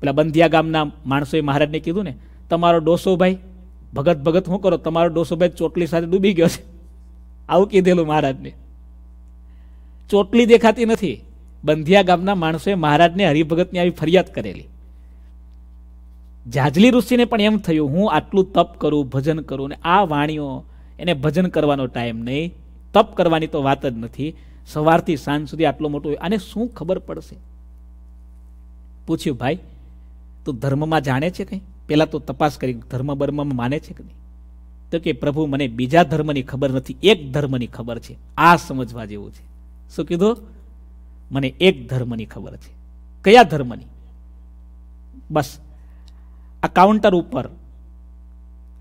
પેલા બંધિયા ગામના માણસોએ મહારાજને કીધું ને તમારો ડોસોભાઈ ભગત ભગત હું કરો તમારો ડોસોભાઈ ચોટલી સાથે ડૂબી ગયો છે આવું કીધેલું મહારાજને ચોટલી દેખાતી નથી બંધિયા ગામના માણસોએ મહારાજને હરિભગતની આવી ફરિયાદ કરેલી જાજલી ઋષિને પણ એમ થયું હું આટલું તપ કરું ભજન કરું ને આ વાણીઓ એને ભજન કરવાનો ટાઈમ નહીં તપ કરવાની તો વાત જ નથી સવારથી સાંજ સુધી આટલો મોટો આને શું ખબર પડશે પૂછ્યું ભાઈ તું ધર્મમાં જાણે છે કંઈ પહેલાં તો તપાસ કરી ધર્મ બર્મમાં માને છે કે નહીં તો કે પ્રભુ મને બીજા ધર્મની ખબર નથી એક ધર્મની ખબર છે આ સમજવા જેવું છે શું કીધું મને એક ધર્મની ખબર છે કયા ધર્મની બસ આ કાઉન્ટર ઉપર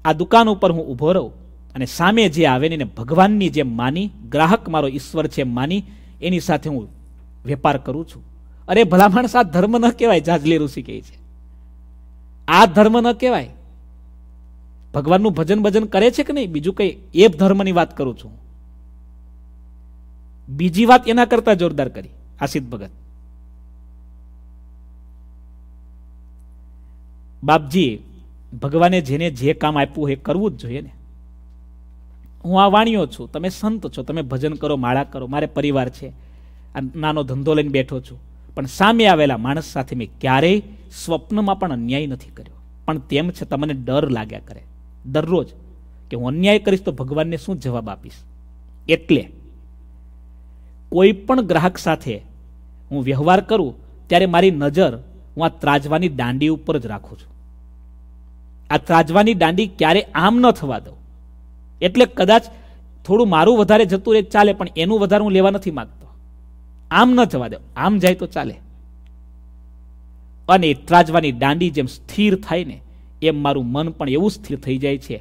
આ દુકાન ઉપર હું ઊભો રહું અને સામે જે આવે ને એને ભગવાનની જેમ માની ગ્રાહક મારો ઈશ્વર છે માની એની સાથે હું વેપાર કરું છું અરે ભલામણ સાથ ધર્મ ન કહેવાય જાજલી ઋષિ કહે છે આ ધર્મ ન કહેવાય ભગવાનનું ભજન ભજન કરે છે કે નહીં બીજું કંઈ એ ધર્મની વાત કરું છું બીજી વાત એના કરતા જોરદાર કરી આસિદ ભગત બાપજી ભગવાને જેને જે કામ આપ્યું એ કરવું જ જોઈએ ને હું આ વાણીઓ છું તમે સંત છો તમે ભજન કરો માળા કરો મારે પરિવાર છે આ નાનો ધંધો લઈને બેઠો છું પણ સામે આવેલા માણસ સાથે મેં ક્યારેય સ્વપ્નમાં પણ અન્યાય નથી કર્યો પણ તેમ છે તમને ડર લાગ્યા કરે દરરોજ કે હું અન્યાય કરીશ તો ભગવાનને શું જવાબ આપીશ એટલે કોઈ પણ ગ્રાહક સાથે હું વ્યવહાર કરું ત્યારે મારી નજર હું આ ત્રાજવાની દાંડી ઉપર જ રાખું છું આ ત્રાજવાની દાંડી ક્યારે આમ ન થવા દઉં એટલે કદાચ થોડું મારું વધારે જતું રહે ચાલે પણ એનું વધારે હું લેવા નથી માગતો આમ ન થવા દે આમ જાય તો ચાલે અને ત્રાજવાની દાંડી જેમ સ્થિર થાય ને એમ મારું મન પણ એવું સ્થિર થઈ જાય છે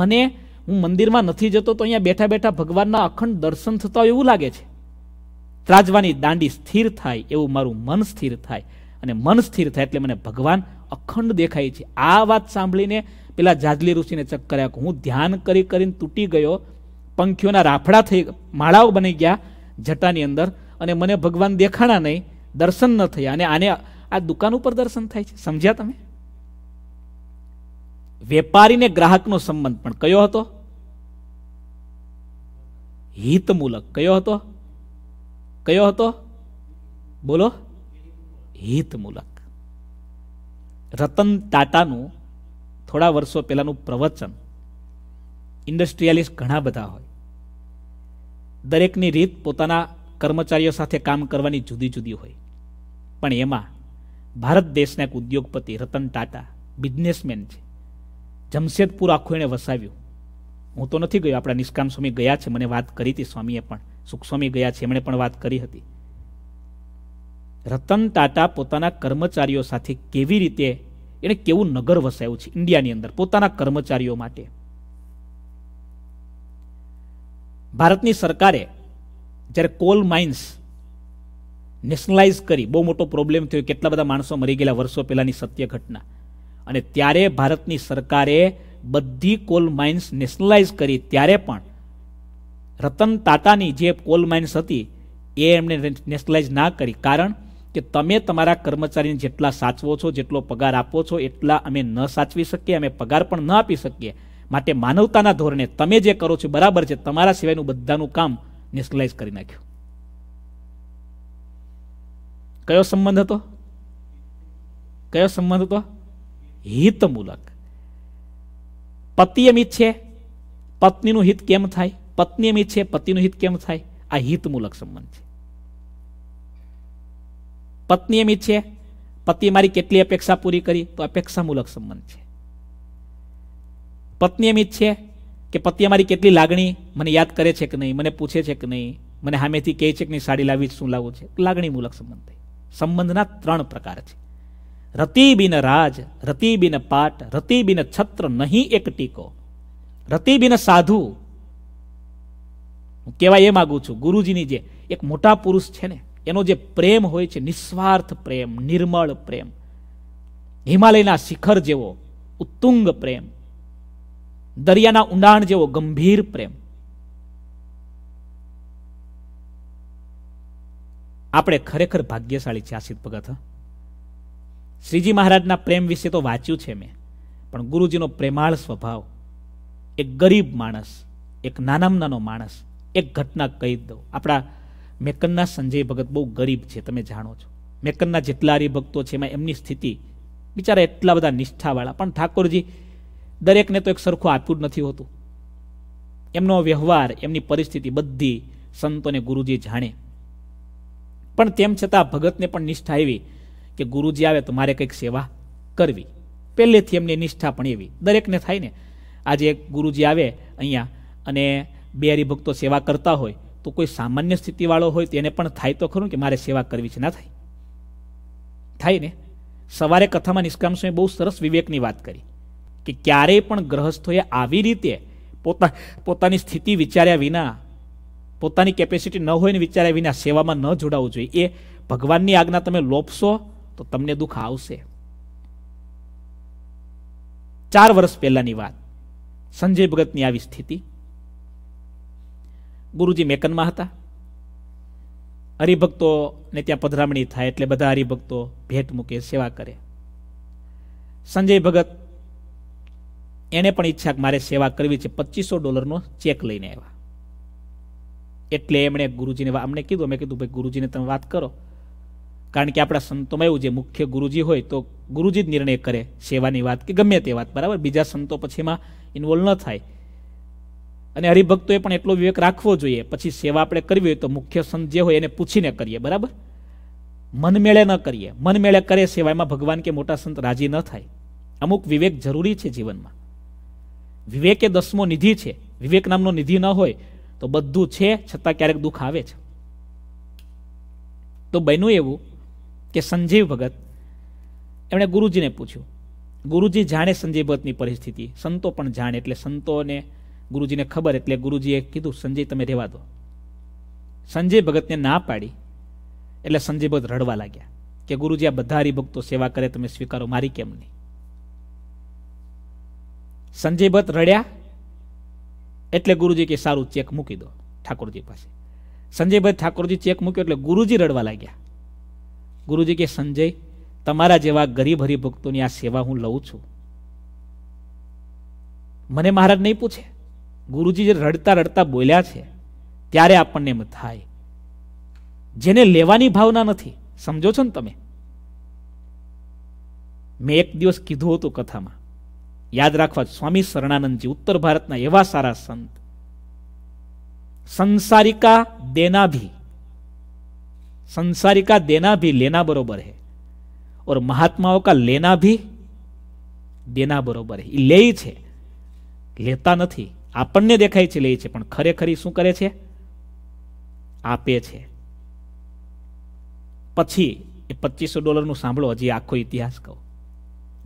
મને હું મંદિરમાં નથી જતો તો અહીંયા બેઠા બેઠા ભગવાનના અખંડ દર્શન થતા હોય એવું લાગે છે ત્રાજવાની દાંડી સ્થિર થાય એવું મારું મન સ્થિર થાય અને મન સ્થિર થાય એટલે મને ભગવાન અખંડ દેખાય છે આ વાત સાંભળીને પેલા જાજલી ઋષિને ચક્કર આવ્યો હું ધ્યાન કરી કરીને તૂટી ગયો પંખીઓના રાફડા થઈ માળાઓ બની ગયા જટાની અંદર અને મને ભગવાન દેખાણા નહીં દર્શન ન થયા અને આને આ દુકાન ઉપર દર્શન થાય છે સમજ્યા તમે વેપારીને ગ્રાહકનો સંબંધ પણ કયો હતો હિતમૂલક કયો હતો કયો હતો બોલો હિતમૂલક રતન ટાટાનું થોડા વર્ષો પહેલાંનું પ્રવચન ઇન્ડસ્ટ્રીયલિસ્ટ ઘણા બધા હોય દરેકની રીત પોતાના કર્મચારીઓ સાથે કામ કરવાની જુદી જુદી હોય પણ એમાં ભારત દેશના એક ઉદ્યોગપતિ રતન ટાટા બિઝનેસમેન છે જમશેદપુર આખું એણે વસાવ્યું હું તો નથી ગયો આપણા નિષ્કામ સ્વામી ગયા છે મને વાત કરી હતી સ્વામીએ પણ સુખસ્વામી ગયા છે એમણે પણ વાત કરી હતી રતન ટાટા પોતાના કર્મચારીઓ સાથે કેવી રીતે એણે કેવું નગર વસાયું છે ઇન્ડિયાની અંદર પોતાના કર્મચારીઓ માટે ભારતની સરકારે જ્યારે કોલ માઇન્સ નેશનલાઇઝ કરી બહુ મોટો પ્રોબ્લેમ થયો કેટલા બધા માણસો મરી ગયેલા વર્ષો પહેલાની સત્ય ઘટના અને ત્યારે ભારતની સરકારે બધી કોલ માઇન્સ નેશનલાઇઝ કરી ત્યારે પણ રતન ટાટાની જે કોલ માઇન્સ હતી એ એમણે નેશનલાઇઝ ના કરી કારણ કે તમે તમારા કર્મચારીને જેટલા સાચવો છો જેટલો પગાર આપો છો એટલા અમે ન સાચવી શકીએ અમે પગાર પણ ન આપી શકીએ માટે માનવતાના ધોરણે તમે જે કરો છો બરાબર છે તમારા સિવાયનું બધાનું કામ નેશનલાઇઝ કરી નાખ્યું કયો સંબંધ હતો કયો સંબંધ હતો હિતમૂલક પતિ એમ છે પત્નીનું હિત કેમ થાય પત્ની એમ છે પતિનું હિત કેમ થાય આ હિતમૂલક સંબંધ છે પત્ની એમ ઈચ્છે પતિ મારી કેટલી અપેક્ષા પૂરી કરી તો અપેક્ષામૂલક સંબંધ છે પત્ની એમ ઈચ્છે કે પતિએ મારી કેટલી લાગણી મને યાદ કરે છે કે નહીં મને પૂછે છે કે નહીં મને સામેથી કહે છે કે નહીં સાડી લાવી શું લાવવું છે લાગણીમૂલક સંબંધ થઈ સંબંધના ત્રણ પ્રકાર છે રતિ બિન રાજ રતિ બિન પાટ રતિ બિન છત્ર નહીં એક ટીકો રતિ બિન સાધુ હું કહેવા એ માગું છું ગુરુજીની જે એક મોટા પુરુષ છે ને એનો જે પ્રેમ હોય છે નિસ્વાર્થ પ્રેમ નિર્મળ પ્રેમ હિમાલયના શિખર જેવો ઉત્તુંગ પ્રેમ દરિયાના ઊંડાણ જેવો ગંભીર પ્રેમ આપણે ખરેખર ભાગ્યશાળી છે આશિત ભગત શ્રીજી મહારાજના પ્રેમ વિશે તો વાંચ્યું છે મેં પણ ગુરુજીનો પ્રેમાળ સ્વભાવ એક ગરીબ માણસ એક નાનામાં નાનો માણસ એક ઘટના કહી દઉં આપણા મેકનના સંજય ભગત બહુ ગરીબ છે તમે જાણો છો મેકનના જેટલા હરિભક્તો છે એમાં એમની સ્થિતિ બિચારા એટલા બધા નિષ્ઠાવાળા પણ ઠાકોરજી દરેકને તો એક સરખું આપ્યું જ નથી હોતું એમનો વ્યવહાર એમની પરિસ્થિતિ બધી સંતોને ગુરુજી જાણે પણ તેમ છતાં ભગતને પણ નિષ્ઠા એવી કે ગુરુજી આવે તો મારે કંઈક સેવા કરવી પહેલેથી એમની નિષ્ઠા પણ એવી દરેકને થાય ને આજે ગુરુજી આવે અહીંયા અને બે હરિભક્તો સેવા કરતા હોય તો કોઈ સામાન્ય સ્થિતિવાળો હોય તેને પણ થાય તો ખરું કે મારે સેવા કરવી છે ના થાય થાય ને સવારે કથામાં નિષ્કામ સ્વામી બહુ સરસ વિવેકની વાત કરી કે ક્યારેય પણ ગ્રહસ્થોએ આવી રીતે પોતા પોતાની સ્થિતિ વિચાર્યા વિના પોતાની કેપેસિટી ન હોય ને વિચાર્યા વિના સેવામાં ન જોડાવું જોઈએ એ ભગવાનની આજ્ઞા તમે લોપશો તો તમને દુઃખ આવશે ચાર વર્ષ પહેલાંની વાત સંજય ભગતની આવી સ્થિતિ ગુરુજી મેકનમાં હતા હરિભક્તોને ત્યાં પધરામણી થાય એટલે બધા હરિભક્તો ભેટ મૂકે સેવા કરે સંજય ભગત એને પણ ઈચ્છા મારે સેવા કરવી છે પચીસો ડોલરનો ચેક લઈને આવ્યા એટલે એમણે ગુરુજીને અમને કીધું મેં કીધું ભાઈ ગુરુજીને તમે વાત કરો કારણ કે આપણા સંતોમાં એવું જે મુખ્ય ગુરુજી હોય તો ગુરુજી જ નિર્ણય કરે સેવાની વાત કે ગમે તે વાત બરાબર બીજા સંતો પછીમાં ઇન્વોલ્વ ન થાય અને હરિભક્તોએ પણ એટલો વિવેક રાખવો જોઈએ પછી સેવા આપણે કરવી હોય તો મુખ્ય સંત જે હોય એને પૂછીને કરીએ બરાબર મનમેળે ન કરીએ મનમેળે કરે સેવામાં ભગવાન કે મોટા સંત રાજી ન થાય અમુક વિવેક જરૂરી છે જીવનમાં વિવેક એ દસમો નિધિ છે વિવેક નામનો નિધિ ન હોય તો બધું છે છતાં ક્યારેક દુઃખ આવે છે તો બન્યું એવું કે સંજીવ ભગત એમણે ગુરુજીને પૂછ્યું ગુરુજી જાણે સંજીવ ભગતની પરિસ્થિતિ સંતો પણ જાણે એટલે સંતોને ગુરુજીને ખબર એટલે ગુરુજીએ કીધું સંજય તમે રહેવા દો સંજય ભગતને ના પાડી એટલે સંજય ભગત રડવા લાગ્યા કે ગુરુજી આ બધા હરિભક્તો સેવા કરે તમે સ્વીકારો મારી કેમ નહીં સંજય ભટ્ટ રડ્યા એટલે ગુરુજી કે સારું ચેક મૂકી દો ઠાકોરજી પાસે સંજય સંજયભાઈ ઠાકોરજી ચેક મૂક્યો એટલે ગુરુજી રડવા લાગ્યા ગુરુજી કે સંજય તમારા જેવા ગરીબ હરિભક્તોની આ સેવા હું લઉં છું મને મહારાજ નહીં પૂછે ગુરુજી જે રડતા રડતા બોલ્યા છે ત્યારે આપણને એમ થાય જેને લેવાની ભાવના નથી સમજો છો ને તમે મેં એક દિવસ કીધું હતું કથામાં યાદ રાખવા સ્વામી શરણાનંદજી ઉત્તર ભારતના એવા સારા સંત સંસારિકા દેના ભી સંસારિકા દેના ભી લેના બરોબર હે ઓર મહાત્માઓ કા લેના ભી દેના બરોબર હે એ લે છે લેતા નથી આપણને દેખાય છે લે છે પણ ખરેખરી શું કરે છે આપે છે પછી એ પચીસો ડોલરનું સાંભળો હજી આખો ઇતિહાસ કહો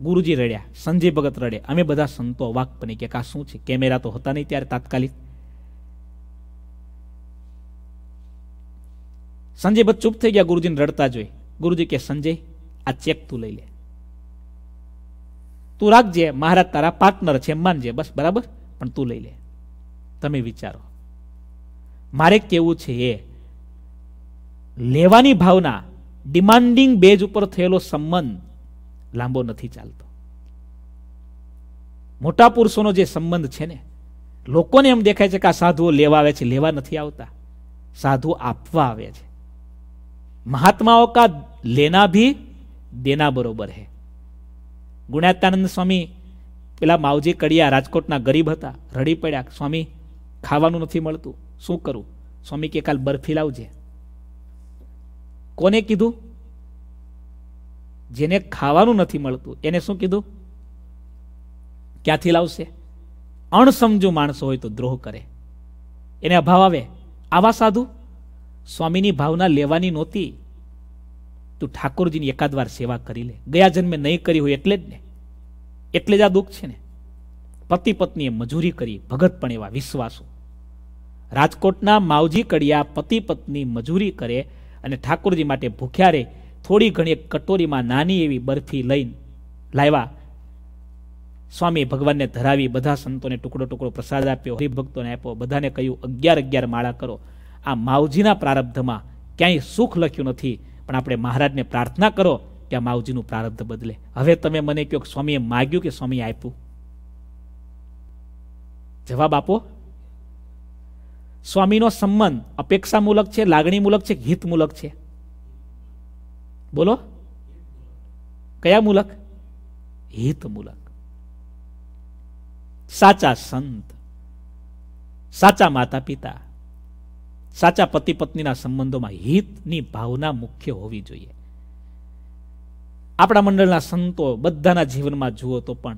ગુરુજી રડ્યા સંજય ભગત રડે અમે બધા સંતો અવાક બની કે કા શું છે કેમેરા તો હતા નહીં ત્યારે તાત્કાલિક સંજય ભગત ચૂપ થઈ ગયા ગુરુજીને રડતા જોઈ ગુરુજી કે સંજય આ ચેક તું લઈ લે તું રાખજે મહારાજ તારા પાર્ટનર છે માનજે બસ બરાબર પણ તું લઈ લે તમે વિચારો મારે કેવું છે એ લેવાની ભાવના ડિમાન્ડિંગ બેઝ ઉપર થયેલો સંબંધ લાંબો નથી ચાલતો મોટા પુરુષોનો જે સંબંધ છે ને લોકોને એમ દેખાય છે કે આ સાધુઓ લેવા આવે છે લેવા નથી આવતા સાધુ આપવા આવે છે મહાત્માઓ કા લેના ભી દેના બરોબર હે ગુણાત્યાનંદ સ્વામી પેલા માવજી કડિયા રાજકોટના ગરીબ હતા રડી પડ્યા સ્વામી ખાવાનું નથી મળતું શું કરું સ્વામી કે કાલ બરફી લાવજે કોને કીધું જેને ખાવાનું નથી મળતું એને શું કીધું ક્યાંથી લાવશે અણસમજુ માણસો હોય તો દ્રોહ કરે એને અભાવ આવે આવા સાધુ સ્વામીની ભાવના લેવાની નહોતી તું ઠાકોરજીની એકાદ વાર સેવા કરી લે ગયા જન્મે નહીં કરી હોય એટલે જ ને એટલે જ આ દુઃખ છે ને પતિ પત્નીએ મજૂરી કરી ભગત પણ એવા વિશ્વાસો રાજકોટના માવજી કડિયા પતિ પત્ની મજૂરી કરે અને ઠાકોરજી માટે ભૂખ્યા રહે થોડી ઘણી કટોરીમાં નાની એવી બરફી લઈ લાવ્યા સ્વામી ભગવાનને ધરાવી બધા સંતોને ટુકડો ટુકડો પ્રસાદ આપ્યો હરિભક્તોને આપ્યો બધાને કહ્યું અગિયાર અગિયાર માળા કરો આ માવજીના પ્રારબ્ધમાં ક્યાંય સુખ લખ્યું નથી પણ આપણે મહારાજને પ્રાર્થના કરો કે આ માવજીનું પ્રારબ્ધ બદલે હવે તમે મને કહો સ્વામીએ માગ્યું કે સ્વામીએ આપ્યું જવાબ આપો સ્વામીનો સંબંધ અપેક્ષામૂલક છે લાગણીમૂલક છે હિતમૂલક છે બોલો કયા મૂલક હિતમૂલક સાચા સંત સાચા માતા પિતા સાચા પતિ પત્નીના સંબંધોમાં હિતની ભાવના મુખ્ય હોવી જોઈએ આપણા મંડળના સંતો બધાના જીવનમાં જુઓ તો પણ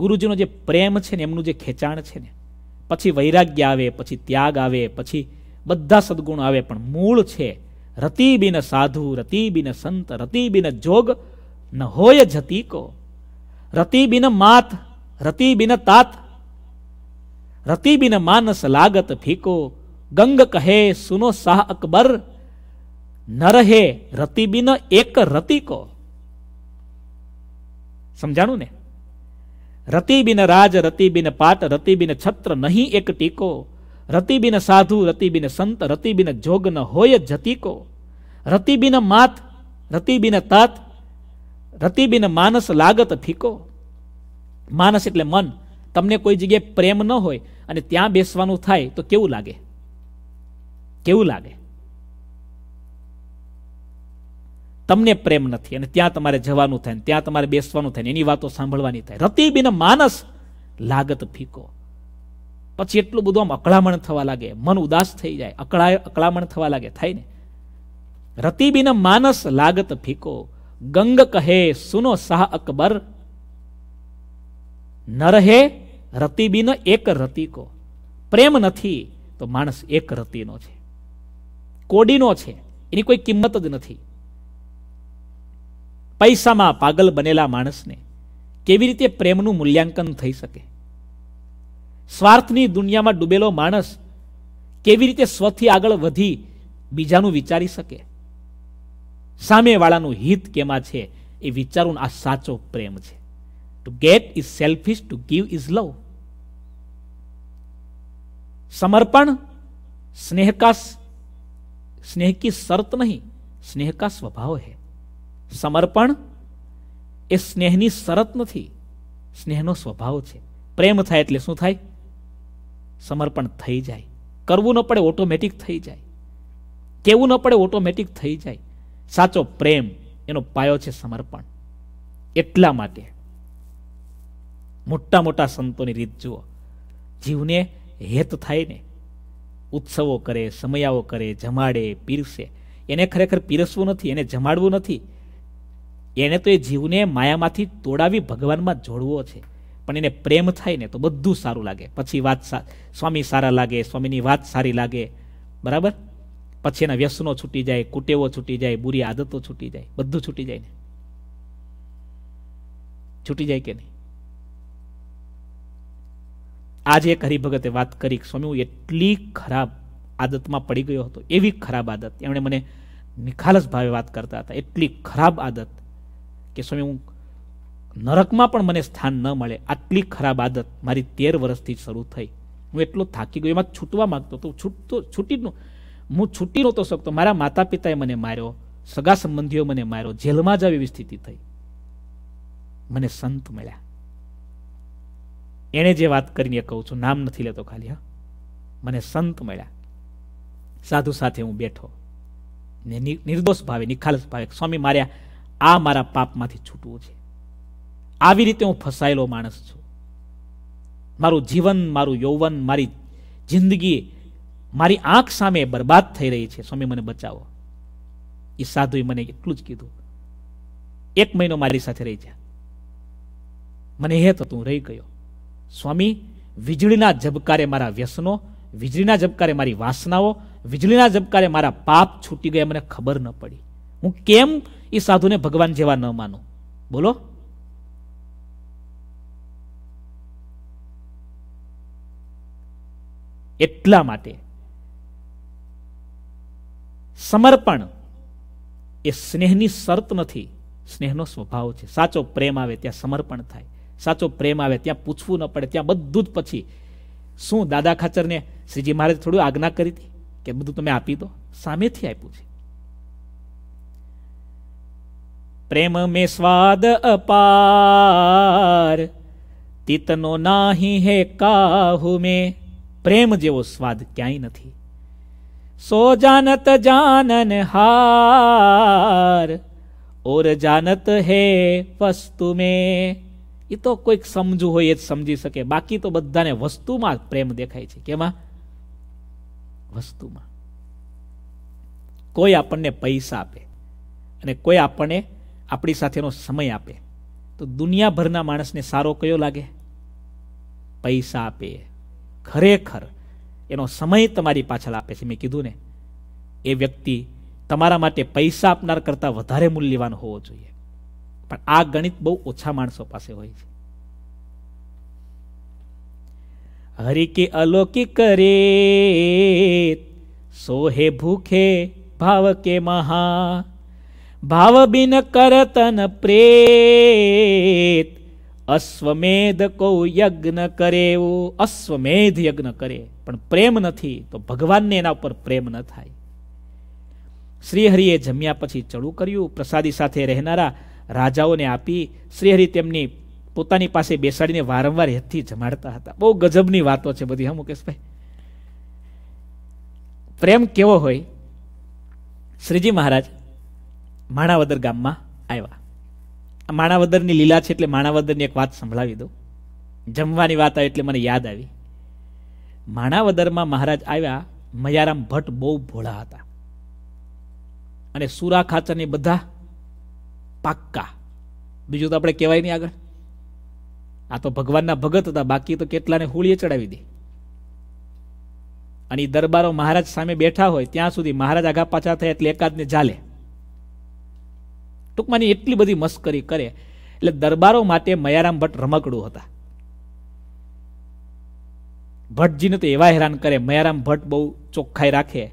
ગુરુજીનો જે પ્રેમ છે ને એમનું જે ખેંચાણ છે ને પછી વૈરાગ્ય આવે પછી ત્યાગ આવે પછી બધા સદગુણો આવે પણ મૂળ છે રતિ બિન સાધુ રતિ બિન સંત રતિ બિન જોગ ન હોય જતી રતિ બિન માત રતિ બિન તાત રતિ બિન માનસ લાગત ફીકો ગંગ કહે સુનો સાહ અકબર ન રહે રતિબિન એક રતિકો સમજાણું ને રતિબિન રાજ રતિબિન પાટ રતિબિન છત્ર નહીં એક ટીકો રતિબિન સાધુ રતિબિન સંત રતિબિન જોગ ન હોય જતીકો રતિબિન માત રતિબિન તાત રતિબિન માનસ લાગત ફીકો માનસ એટલે મન તમને કોઈ જગ્યાએ પ્રેમ ન હોય અને ત્યાં બેસવાનું થાય તો કેવું લાગે કેવું લાગે તમને પ્રેમ નથી અને ત્યાં તમારે જવાનું થાય ત્યાં તમારે બેસવાનું થાય એની વાતો સાંભળવાની થાય રતિબિન માનસ લાગત ફીકો પછી એટલું બધું આમ અકળામણ થવા લાગે મન ઉદાસ થઈ જાય અકળા અકળામણ થવા લાગે થાય ને રતિબિન માનસ લાગત ફીકો ગંગ કહે સુનો શાહ અકબર ન રહે રતિબિન એક રતિકો પ્રેમ નથી તો માણસ એક રતિનો છે કોડીનો છે એની કોઈ કિંમત જ નથી પૈસામાં પાગલ બનેલા માણસને કેવી રીતે પ્રેમનું મૂલ્યાંકન થઈ શકે સ્વાર્થની દુનિયામાં ડૂબેલો માણસ કેવી રીતે સ્વથી આગળ વધી બીજાનું વિચારી શકે સામેવાળાનું હિત કેમાં છે એ વિચારવું આ સાચો પ્રેમ છે to get is selfish to give is love સમર્પણ સ્નેહ સ્નેહ કી શર્ત નહીં સ્નેહ કા સ્વભાવ હૈ સમર્પણ એ સ્નેહની શરત નથી સ્નેહનો સ્વભાવ છે પ્રેમ થાય એટલે શું થાય સમર્પણ થઈ જાય કરવું ન પડે ઓટોમેટિક થઈ જાય કેવું ન પડે ઓટોમેટિક થઈ જાય સાચો પ્રેમ એનો પાયો છે સમર્પણ એટલા માટે મોટા મોટા સંતોની રીત જુઓ જીવને હેત થાય ને ઉત્સવો કરે સમયાઓ કરે જમાડે પીરસે એને ખરેખર પીરસવું નથી એને જમાડવું નથી એણે તો એ જીવને માયામાંથી તોડાવી ભગવાનમાં જોડવો છે પણ એને પ્રેમ થાય ને તો બધું સારું લાગે પછી વાત સ્વામી સારા લાગે સ્વામીની વાત સારી લાગે બરાબર પછી એના વ્યસનો છૂટી જાય કુટેવો છૂટી જાય બુરી આદતો છૂટી જાય બધું છૂટી જાય ને છૂટી જાય કે નહીં આજે એક હરિભગતે વાત કરી સ્વામી હું એટલી ખરાબ આદતમાં પડી ગયો હતો એવી ખરાબ આદત એમણે મને નિખાલસ ભાવે વાત કરતા હતા એટલી ખરાબ આદત કે સ્વામી હું નરકમાં પણ મને સ્થાન ન મળે આટલી ખરાબ આદત મારી તેર વર્ષથી શરૂ થઈ હું એટલો થાકી ગયો એમાં છૂટવા માગતો હતો છૂટતો છૂટી હું છૂટી નહોતો શકતો મારા માતા પિતાએ મને માર્યો સગા સંબંધીઓ મને માર્યો જેલમાં જ આવી સ્થિતિ થઈ મને સંત મળ્યા એણે જે વાત કરીને કહું છું નામ નથી લેતો ખાલી હા મને સંત મળ્યા સાધુ સાથે હું બેઠો ને નિર્દોષ ભાવે નિખાલસ ભાવે સ્વામી માર્યા આ મારા પાપમાંથી છૂટવું છે આવી રીતે હું ફસાયેલો માણસ છું મારું જીવન મારું યૌવન મારી જિંદગી મારી આંખ સામે બરબાદ થઈ રહી છે સ્વામી મને બચાવો એ સાધુએ મને એટલું જ કીધું એક મહિનો મારી સાથે રહી જા મને હે તો તું રહી ગયો સ્વામી વીજળીના ઝબકારે મારા વ્યસનો વીજળીના ઝબકારે મારી વાસનાઓ વીજળીના ઝબકારે મારા પાપ છૂટી ગયા મને ખબર ન પડી હું કેમ એ સાધુને ભગવાન જેવા ન માનું બોલો એટલા માટે સમર્પણ એ સ્નેહની શરત નથી સ્નેહનો સ્વભાવ છે સાચો પ્રેમ આવે ત્યાં સમર્પણ થાય સાચો પ્રેમ આવે ત્યાં પૂછવું ન પડે ત્યાં બધું જ પછી શું દાદા ખાચરને શ્રીજી મહારાજ થોડું આજ્ઞા કરી હતી કે બધું તમે આપી દો સામેથી આપ્યું છે પ્રેમ મે સ્વાદ અપાર તિતનો નાહી હે કાહુ મે પ્રેમ જેવો સ્વાદ ક્યાંય નથી સો જાનત જાનન હાર ઓર જાનત હે વસ્તુ મે એ તો કોઈક સમજવું હોય એ જ સમજી શકે બાકી તો બધાને વસ્તુમાં પ્રેમ દેખાય છે કેમાં વસ્તુમાં કોઈ આપણને પૈસા આપે અને કોઈ આપણને આપણી સાથેનો સમય આપે તો દુનિયાભરના માણસને સારો કયો લાગે પૈસા આપે ખરેખર એનો સમય તમારી પાછળ આપે છે મેં કીધું ને એ વ્યક્તિ તમારા માટે પૈસા આપનાર કરતાં વધારે મૂલ્યવાન હોવો જોઈએ પણ આ ગણિત બહુ ઓછા માણસો પાસે હોય છે હરિકે અલૌકિક કરે સોહે ભૂખે ભાવ કે મહા ભાવબિન કરતન પ્રેત અશ્વમેધ કૌ યજ્ઞ કરેવો અશ્વમેધ યજ્ઞ કરે પણ પ્રેમ નથી તો ભગવાનને એના ઉપર પ્રેમ ન થાય શ્રીહરિએ જમ્યા પછી ચડું કર્યું પ્રસાદી સાથે રહેનારા રાજાઓને આપી શ્રીહરિ તેમની પોતાની પાસે બેસાડીને વારંવાર હેતથી જમાડતા હતા બહુ ગજબની વાતો છે બધી હા મુકેશભાઈ પ્રેમ કેવો હોય શ્રીજી મહારાજ માણાવદર ગામમાં આવ્યા આ માણાવદરની લીલા છે એટલે માણાવદરની એક વાત સંભળાવી દઉં જમવાની વાત આવી એટલે મને યાદ આવી માણાવદરમાં મહારાજ આવ્યા મયારામ ભટ્ટ બહુ ભોળા હતા અને સુરા ખાચરની બધા પાક્કા બીજું તો આપણે કહેવાય નહીં આગળ આ તો ભગવાનના ભગત હતા બાકી તો કેટલાને હોળીએ ચડાવી દી અને એ દરબારો મહારાજ સામે બેઠા હોય ત્યાં સુધી મહારાજ આઘા પાછા થાય એટલે એકાદને જાલે ટૂંકમાં એટલી બધી મસ્કરી કરે એટલે દરબારો માટે મયારામ ભટ્ટ રમકડું હતા ભટ્ટજીને તો એવા હેરાન કરે મયારામ ભટ્ટ બહુ ચોખ્ખાઈ રાખે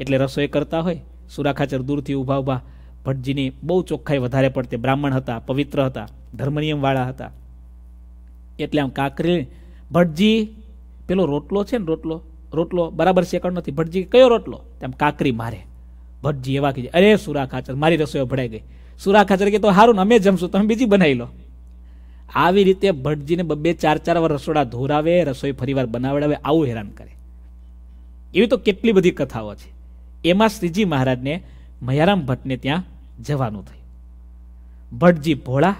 એટલે રસોઈ કરતા હોય સુરાખાચર દૂરથી ઊભા ઊભા ભટ્ટજીની બહુ ચોખ્ખાઈ વધારે પડતી બ્રાહ્મણ હતા પવિત્ર હતા ધર્મનિયમવાળા હતા એટલે આમ કાંકરી ભટ્ટજી પેલો રોટલો છે ને રોટલો રોટલો બરાબર શેકડ નથી ભટ્ટજી કયો રોટલો તેમ કાંકરી મારે ભટ્ટજી એવા કીધે અરે સુરા ખાચર મારી રસોઈ ભળાઈ ગઈ સુરાખા તરીકે તો સારું ને અમે જમશું તમે બીજી બનાવી લો આવી રીતે ભટજીને બબે ચાર ચાર વાર રસોડા ધોરાવે રસોઈ ફરીવાર બનાવડાવે આવું હેરાન કરે એવી તો કેટલી બધી કથાઓ છે એમાં શ્રીજી મહારાજને મયારામ ભટ્ટને ત્યાં જવાનું થયું ભટ્ટજી ભોળા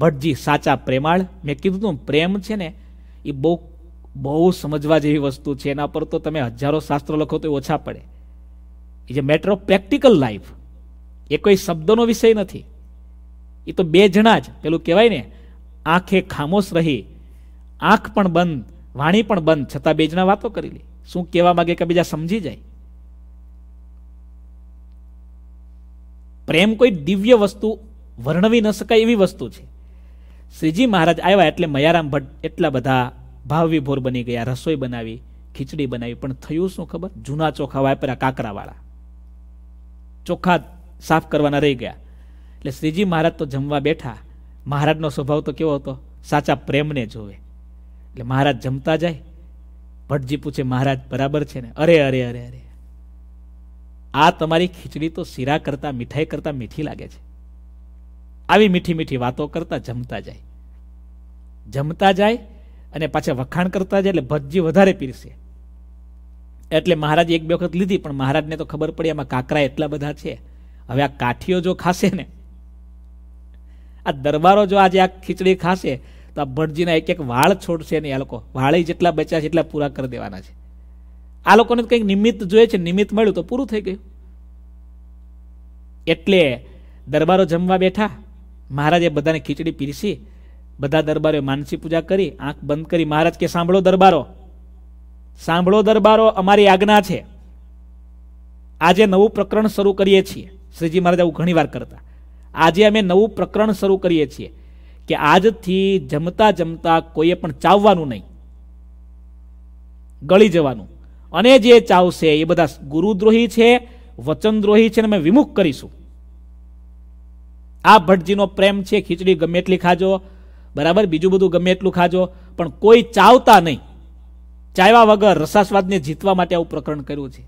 ભટ્ટજી સાચા પ્રેમાળ મેં કીધું તું પ્રેમ છે ને એ બહુ બહુ સમજવા જેવી વસ્તુ છે એના પર તો તમે હજારો શાસ્ત્રો લખો તો ઓછા પડે એ જે મેટર ઓફ પ્રેક્ટિકલ લાઈફ એ કોઈ શબ્દનો વિષય નથી એ તો બે જણા જ પેલું કહેવાય ને આંખે ખામોશ રહી આંખ પણ બંધ વાણી પણ બંધ છતાં બે જણા વાતો કરી લે શું કહેવા માગે કે બીજા સમજી જાય પ્રેમ કોઈ દિવ્ય વસ્તુ વર્ણવી ન શકાય એવી વસ્તુ છે શ્રીજી મહારાજ આવ્યા એટલે મયારામ ભટ્ટ એટલા બધા ભાવ બની ગયા રસોઈ બનાવી ખીચડી બનાવી પણ થયું શું ખબર જૂના ચોખા વાપર્યા કાંકરાવાળા ચોખા સાફ કરવાના રહી ગયા એટલે શ્રીજી મહારાજ તો જમવા બેઠા મહારાજનો સ્વભાવ તો કેવો હતો સાચા પ્રેમને જોવે એટલે મહારાજ જમતા જાય ભટજી પૂછે મહારાજ બરાબર છે ને અરે અરે અરે અરે આ તમારી ખીચડી તો શીરા કરતા મીઠાઈ કરતા મીઠી લાગે છે આવી મીઠી મીઠી વાતો કરતા જમતા જાય જમતા જાય અને પાછા વખાણ કરતા જાય એટલે ભટજી વધારે પીરસે એટલે મહારાજ એક બે વખત લીધી પણ મહારાજને તો ખબર પડી આમાં કાકરા એટલા બધા છે હવે આ કાઠીઓ જો ખાશે ને આ દરબારો જો આજે આ ખીચડી ખાશે તો આ ભટજીના એક એક વાળ છોડશે ને આ લોકો વાળે જેટલા બચ્યા છે એટલા પૂરા કરી દેવાના છે આ લોકોને કંઈક નિમિત્ત જોઈએ છે નિમિત્ત મળ્યું તો પૂરું થઈ ગયું એટલે દરબારો જમવા બેઠા મહારાજે બધાને ખીચડી પીરસી બધા દરબારો માનસી પૂજા કરી આંખ બંધ કરી મહારાજ કે સાંભળો દરબારો સાંભળો દરબારો અમારી આજ્ઞા છે આજે નવું પ્રકરણ શરૂ કરીએ છીએ શ્રીજી મહારાજ આવું ઘણીવાર કરતા આજે અમે નવું પ્રકરણ શરૂ કરીએ છીએ કે આજથી જમતા જમતા કોઈએ પણ ચાવવાનું નહીં ગળી જવાનું અને જે ચાવશે એ બધા ગુરુદ્રોહી છે વચનદ્રોહી છે અને અમે વિમુખ કરીશું આ ભટ્ટજીનો પ્રેમ છે ખીચડી ગમે એટલી ખાજો બરાબર બીજું બધું ગમે એટલું ખાજો પણ કોઈ ચાવતા નહીં ચાવ્યા વગર રસાસ્વાદને જીતવા માટે આવું પ્રકરણ કર્યું છે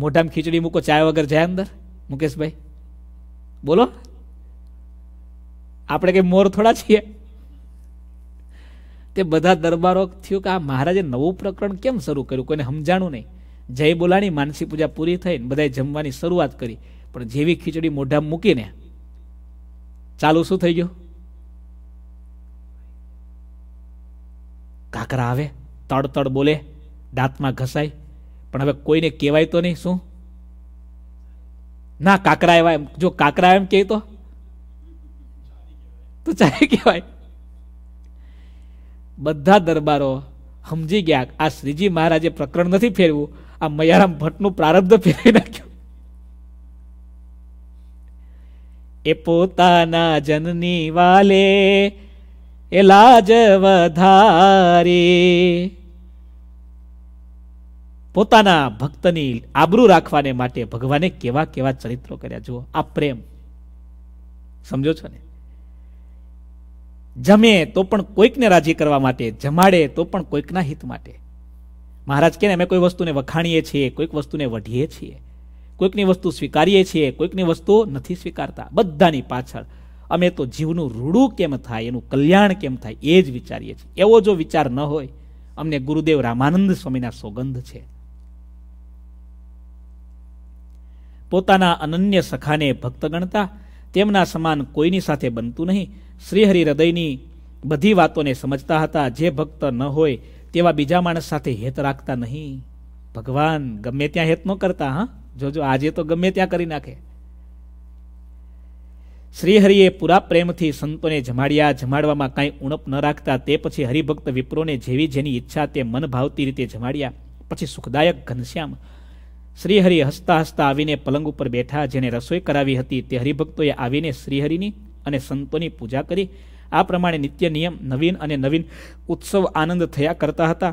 મોઢામાં ખીચડી મૂકો ચાય વગર જાય અંદર મુકેશભાઈ બોલો આપણે કંઈ મોર થોડા છીએ તે બધા દરબારો થયું કે આ મહારાજે નવું પ્રકરણ કેમ શરૂ કર્યું કોઈને સમજાણું નહીં જય બોલાણી માનસી પૂજા પૂરી થઈને બધાએ જમવાની શરૂઆત કરી પણ જેવી ખીચડી મોઢામાં મૂકીને ચાલુ શું થઈ ગયું કાકરા આવે તડ તડ બોલે દાંતમાં ઘસાય પણ હવે કોઈને કહેવાય તો નહીં શું ના કાકરા એવા એમ જો કાકરા એમ કહે તો ચાલે કહેવાય બધા દરબારો સમજી ગયા આ શ્રીજી મહારાજે પ્રકરણ નથી ફેરવું આ મયારામ ભટ્ટનું પ્રારબ્ધ ફેરવી નાખ્યું એ પોતાના જનની વાલે એ લાજ વધારી પોતાના ભક્તની આબરૂ રાખવાને માટે ભગવાને કેવા કેવા ચરિત્રો કર્યા જુઓ આ પ્રેમ સમજો છો ને જમે તો પણ કોઈકને રાજી કરવા માટે જમાડે તો પણ કોઈકના હિત માટે મહારાજ કે અમે કોઈ વસ્તુને વખાણીએ છીએ કોઈક વસ્તુને વઢીએ છીએ કોઈકની વસ્તુ સ્વીકારીએ છીએ કોઈકની વસ્તુ નથી સ્વીકારતા બધાની પાછળ અમે તો જીવનું રૂડું કેમ થાય એનું કલ્યાણ કેમ થાય એ જ વિચારીએ છીએ એવો જો વિચાર ન હોય અમને ગુરુદેવ રામાનંદ સ્વામીના સોગંધ છે પોતાના અનન્ય સખાને ભક્ત ગણતા તેમના સમાન કોઈની સાથે બનતું નહીં શ્રીહરિ હૃદયની બધી વાતોને સમજતા હતા જે ભક્ત ન હોય તેવા બીજા માણસ સાથે હેત રાખતા નહીં ભગવાન ગમે ત્યાં હેત ન કરતા હા જોજો આજે તો ગમે ત્યાં કરી નાખે શ્રીહરિએ પૂરા પ્રેમથી સંતોને જમાડ્યા જમાડવામાં કાંઈ ઉણપ ન રાખતા તે પછી હરિભક્ત વિપ્રોને જેવી જેની ઈચ્છા તે મન ભાવતી રીતે જમાડ્યા પછી સુખદાયક ઘનશ્યામ શ્રીહરિ હસતા હસતા આવીને પલંગ ઉપર બેઠા જેને રસોઈ કરાવી હતી તે હરિભક્તોએ આવીને શ્રીહરિની અને સંતોની પૂજા કરી આ પ્રમાણે નિત્ય નિયમ નવીન અને નવીન ઉત્સવ આનંદ થયા કરતા હતા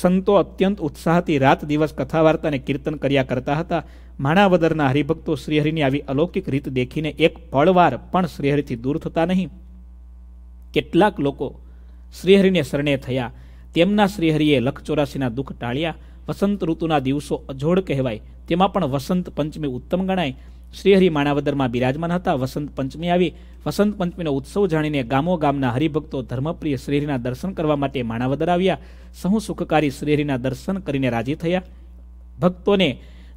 સંતો અત્યંત ઉત્સાહથી રાત દિવસ કથા વાર્તા અને કીર્તન કર્યા કરતા હતા માણાવદરના હરિભક્તો શ્રીહરિની આવી અલૌકિક રીત દેખીને એક પળવાર પણ શ્રીહરિથી દૂર થતા નહીં કેટલાક લોકો શ્રીહરિને શરણે થયા તેમના શ્રીહરિએ લખચોરાસીના દુઃખ ટાળ્યા વસંત ઋતુના દિવસો અજોડ કહેવાય તેમાં પણ વસંત પંચમી ઉત્તમ ગણાય શ્રીહરિ માણાવદરમાં બિરાજમાન હતા વસંત પંચમી આવી વસંત પંચમીનો ઉત્સવ જાણીને ગામો ગામના હરિભક્તો ધર્મપ્રિય શ્રીહરિના દર્શન કરવા માટે માણાવદર આવ્યા સહુ સુખકારી શ્રીહરિના દર્શન કરીને રાજી થયા ભક્તોને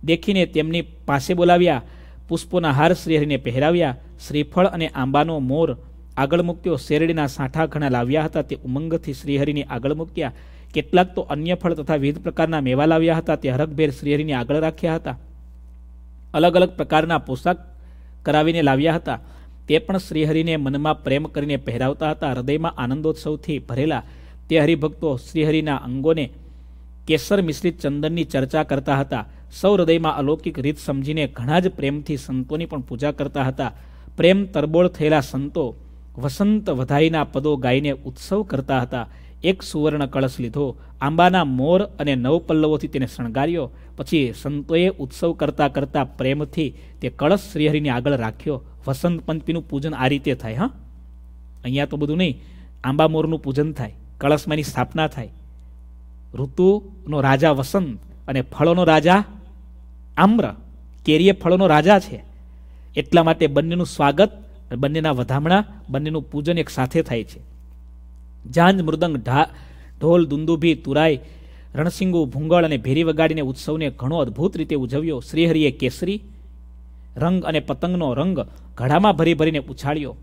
દેખીને તેમની પાસે બોલાવ્યા પુષ્પોના હાર શ્રીહરિને પહેરાવ્યા શ્રીફળ અને આંબાનો મોર આગળ મૂક્યો શેરડીના સાંઠા ઘણા લાવ્યા હતા તે ઉમંગથી શ્રીહરિને આગળ મૂક્યા કેટલાક તો અન્ય ફળ તથા વિવિધ પ્રકારના મેવા લાવ્યા હતા તે હરખભેર શ્રીહરિને આગળ રાખ્યા હતા અલગ અલગ પ્રકારના પોશાક કરાવીને લાવ્યા હતા તે પણ શ્રીહરિને મનમાં પ્રેમ કરીને પહેરાવતા હતા હૃદયમાં આનંદોત્સવથી ભરેલા તે હરિભક્તો શ્રીહરિના અંગોને કેસર મિશ્રિત ચંદનની ચર્ચા કરતા હતા સૌ હૃદયમાં અલૌકિક રીત સમજીને ઘણા જ પ્રેમથી સંતોની પણ પૂજા કરતા હતા પ્રેમ તરબોળ થયેલા સંતો વસંત વધાઈના પદો ગાઈને ઉત્સવ કરતા હતા એક સુવર્ણ કળશ લીધો આંબાના મોર અને નવ પલ્લવોથી તેને શણગાર્યો પછી સંતોએ ઉત્સવ કરતાં કરતાં પ્રેમથી તે કળશ શ્રીહરિની આગળ રાખ્યો વસંત પંચમીનું પૂજન આ રીતે થાય હા અહીંયા તો બધું નહીં આંબા મોરનું પૂજન થાય કળશમાં એની સ્થાપના થાય ઋતુનો રાજા વસંત અને ફળોનો રાજા આમ્ર કેરીએ ફળોનો રાજા છે એટલા માટે બંનેનું સ્વાગત બંનેના વધામણા બંનેનું પૂજન એક સાથે થાય છે જાંજ મૃદંગ ઢા ઢોલ દુંદુભી તુરાઈ રણસિંગુ ભૂંગળ અને ભેરી વગાડીને ઉત્સવને ઘણો અદ્ભુત રીતે ઉજવ્યો શ્રીહરિએ કેસરી રંગ અને પતંગનો રંગ ઘડામાં ભરી ભરીને ઉછાળ્યો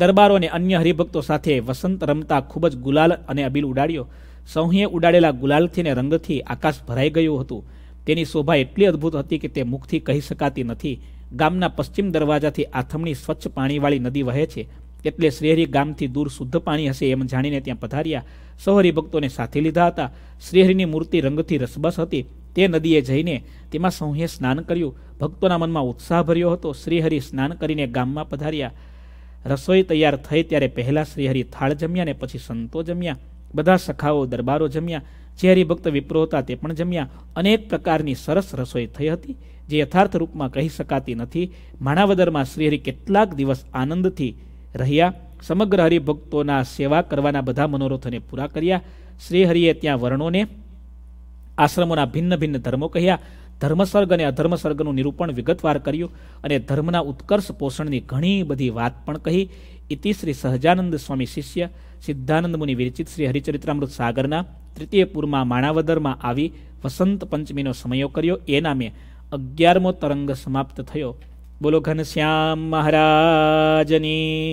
દરબારો અને અન્ય હરિભક્તો સાથે વસંત રમતા ખૂબ જ ગુલાલ અને અબીલ ઉડાડ્યો સૌહીએ ઉડાડેલા ગુલાલથી અને રંગથી આકાશ ભરાઈ ગયું હતું તેની શોભા એટલી અદ્ભુત હતી કે તે મુખથી કહી શકાતી નથી ગામના પશ્ચિમ દરવાજાથી આથમણી સ્વચ્છ પાણીવાળી નદી વહે છે એટલે શ્રીહરી ગામથી દૂર શુદ્ધ પાણી હશે એમ જાણીને ત્યાં પધાર્યા સૌ ભક્તોને સાથે લીધા હતા શ્રીહરીની મૂર્તિ રંગથી રસબસ હતી તે નદીએ જઈને તેમાં સૌએ સ્નાન કર્યું ભક્તોના મનમાં ઉત્સાહ ભર્યો હતો શ્રીહરિ સ્નાન કરીને ગામમાં પધાર્યા રસોઈ તૈયાર થઈ ત્યારે પહેલાં શ્રીહરિ થાળ જમ્યા ને પછી સંતો જમ્યા બધા સખાઓ દરબારો જમ્યા જે હરિભક્ત વિપ્રો હતા તે પણ જમ્યા અનેક પ્રકારની સરસ રસોઈ થઈ હતી જે યથાર્થ રૂપમાં કહી શકાતી નથી માણાવદરમાં શ્રીહરિ કેટલાક દિવસ આનંદથી રહ્યા સમગ્ર હરિભક્તોના સેવા કરવાના બધા મનોરથોને પૂરા કર્યા શ્રીહરિએ ત્યાં વર્ણોને આશ્રમોના ભિન્ન ભિન્ન ધર્મો કહ્યા ધર્મસર્ગ અને અધર્મસર્ગનું નિરૂપણ વિગતવાર કર્યું અને ધર્મના ઉત્કર્ષ પોષણની ઘણી બધી વાત પણ કહી ઇતિ શ્રી સહજાનંદ સ્વામી શિષ્ય સિદ્ધાનંદ મુનિ વિરચિત શ્રી હરિચરિત્રામૃત સાગરના તૃતીય પૂરમાં માણાવદરમાં આવી વસંત પંચમીનો સમયો કર્યો એ નામે અગિયારમો તરંગ સમાપ્ત થયો બોલો ઘનશ્યામ મહારાજની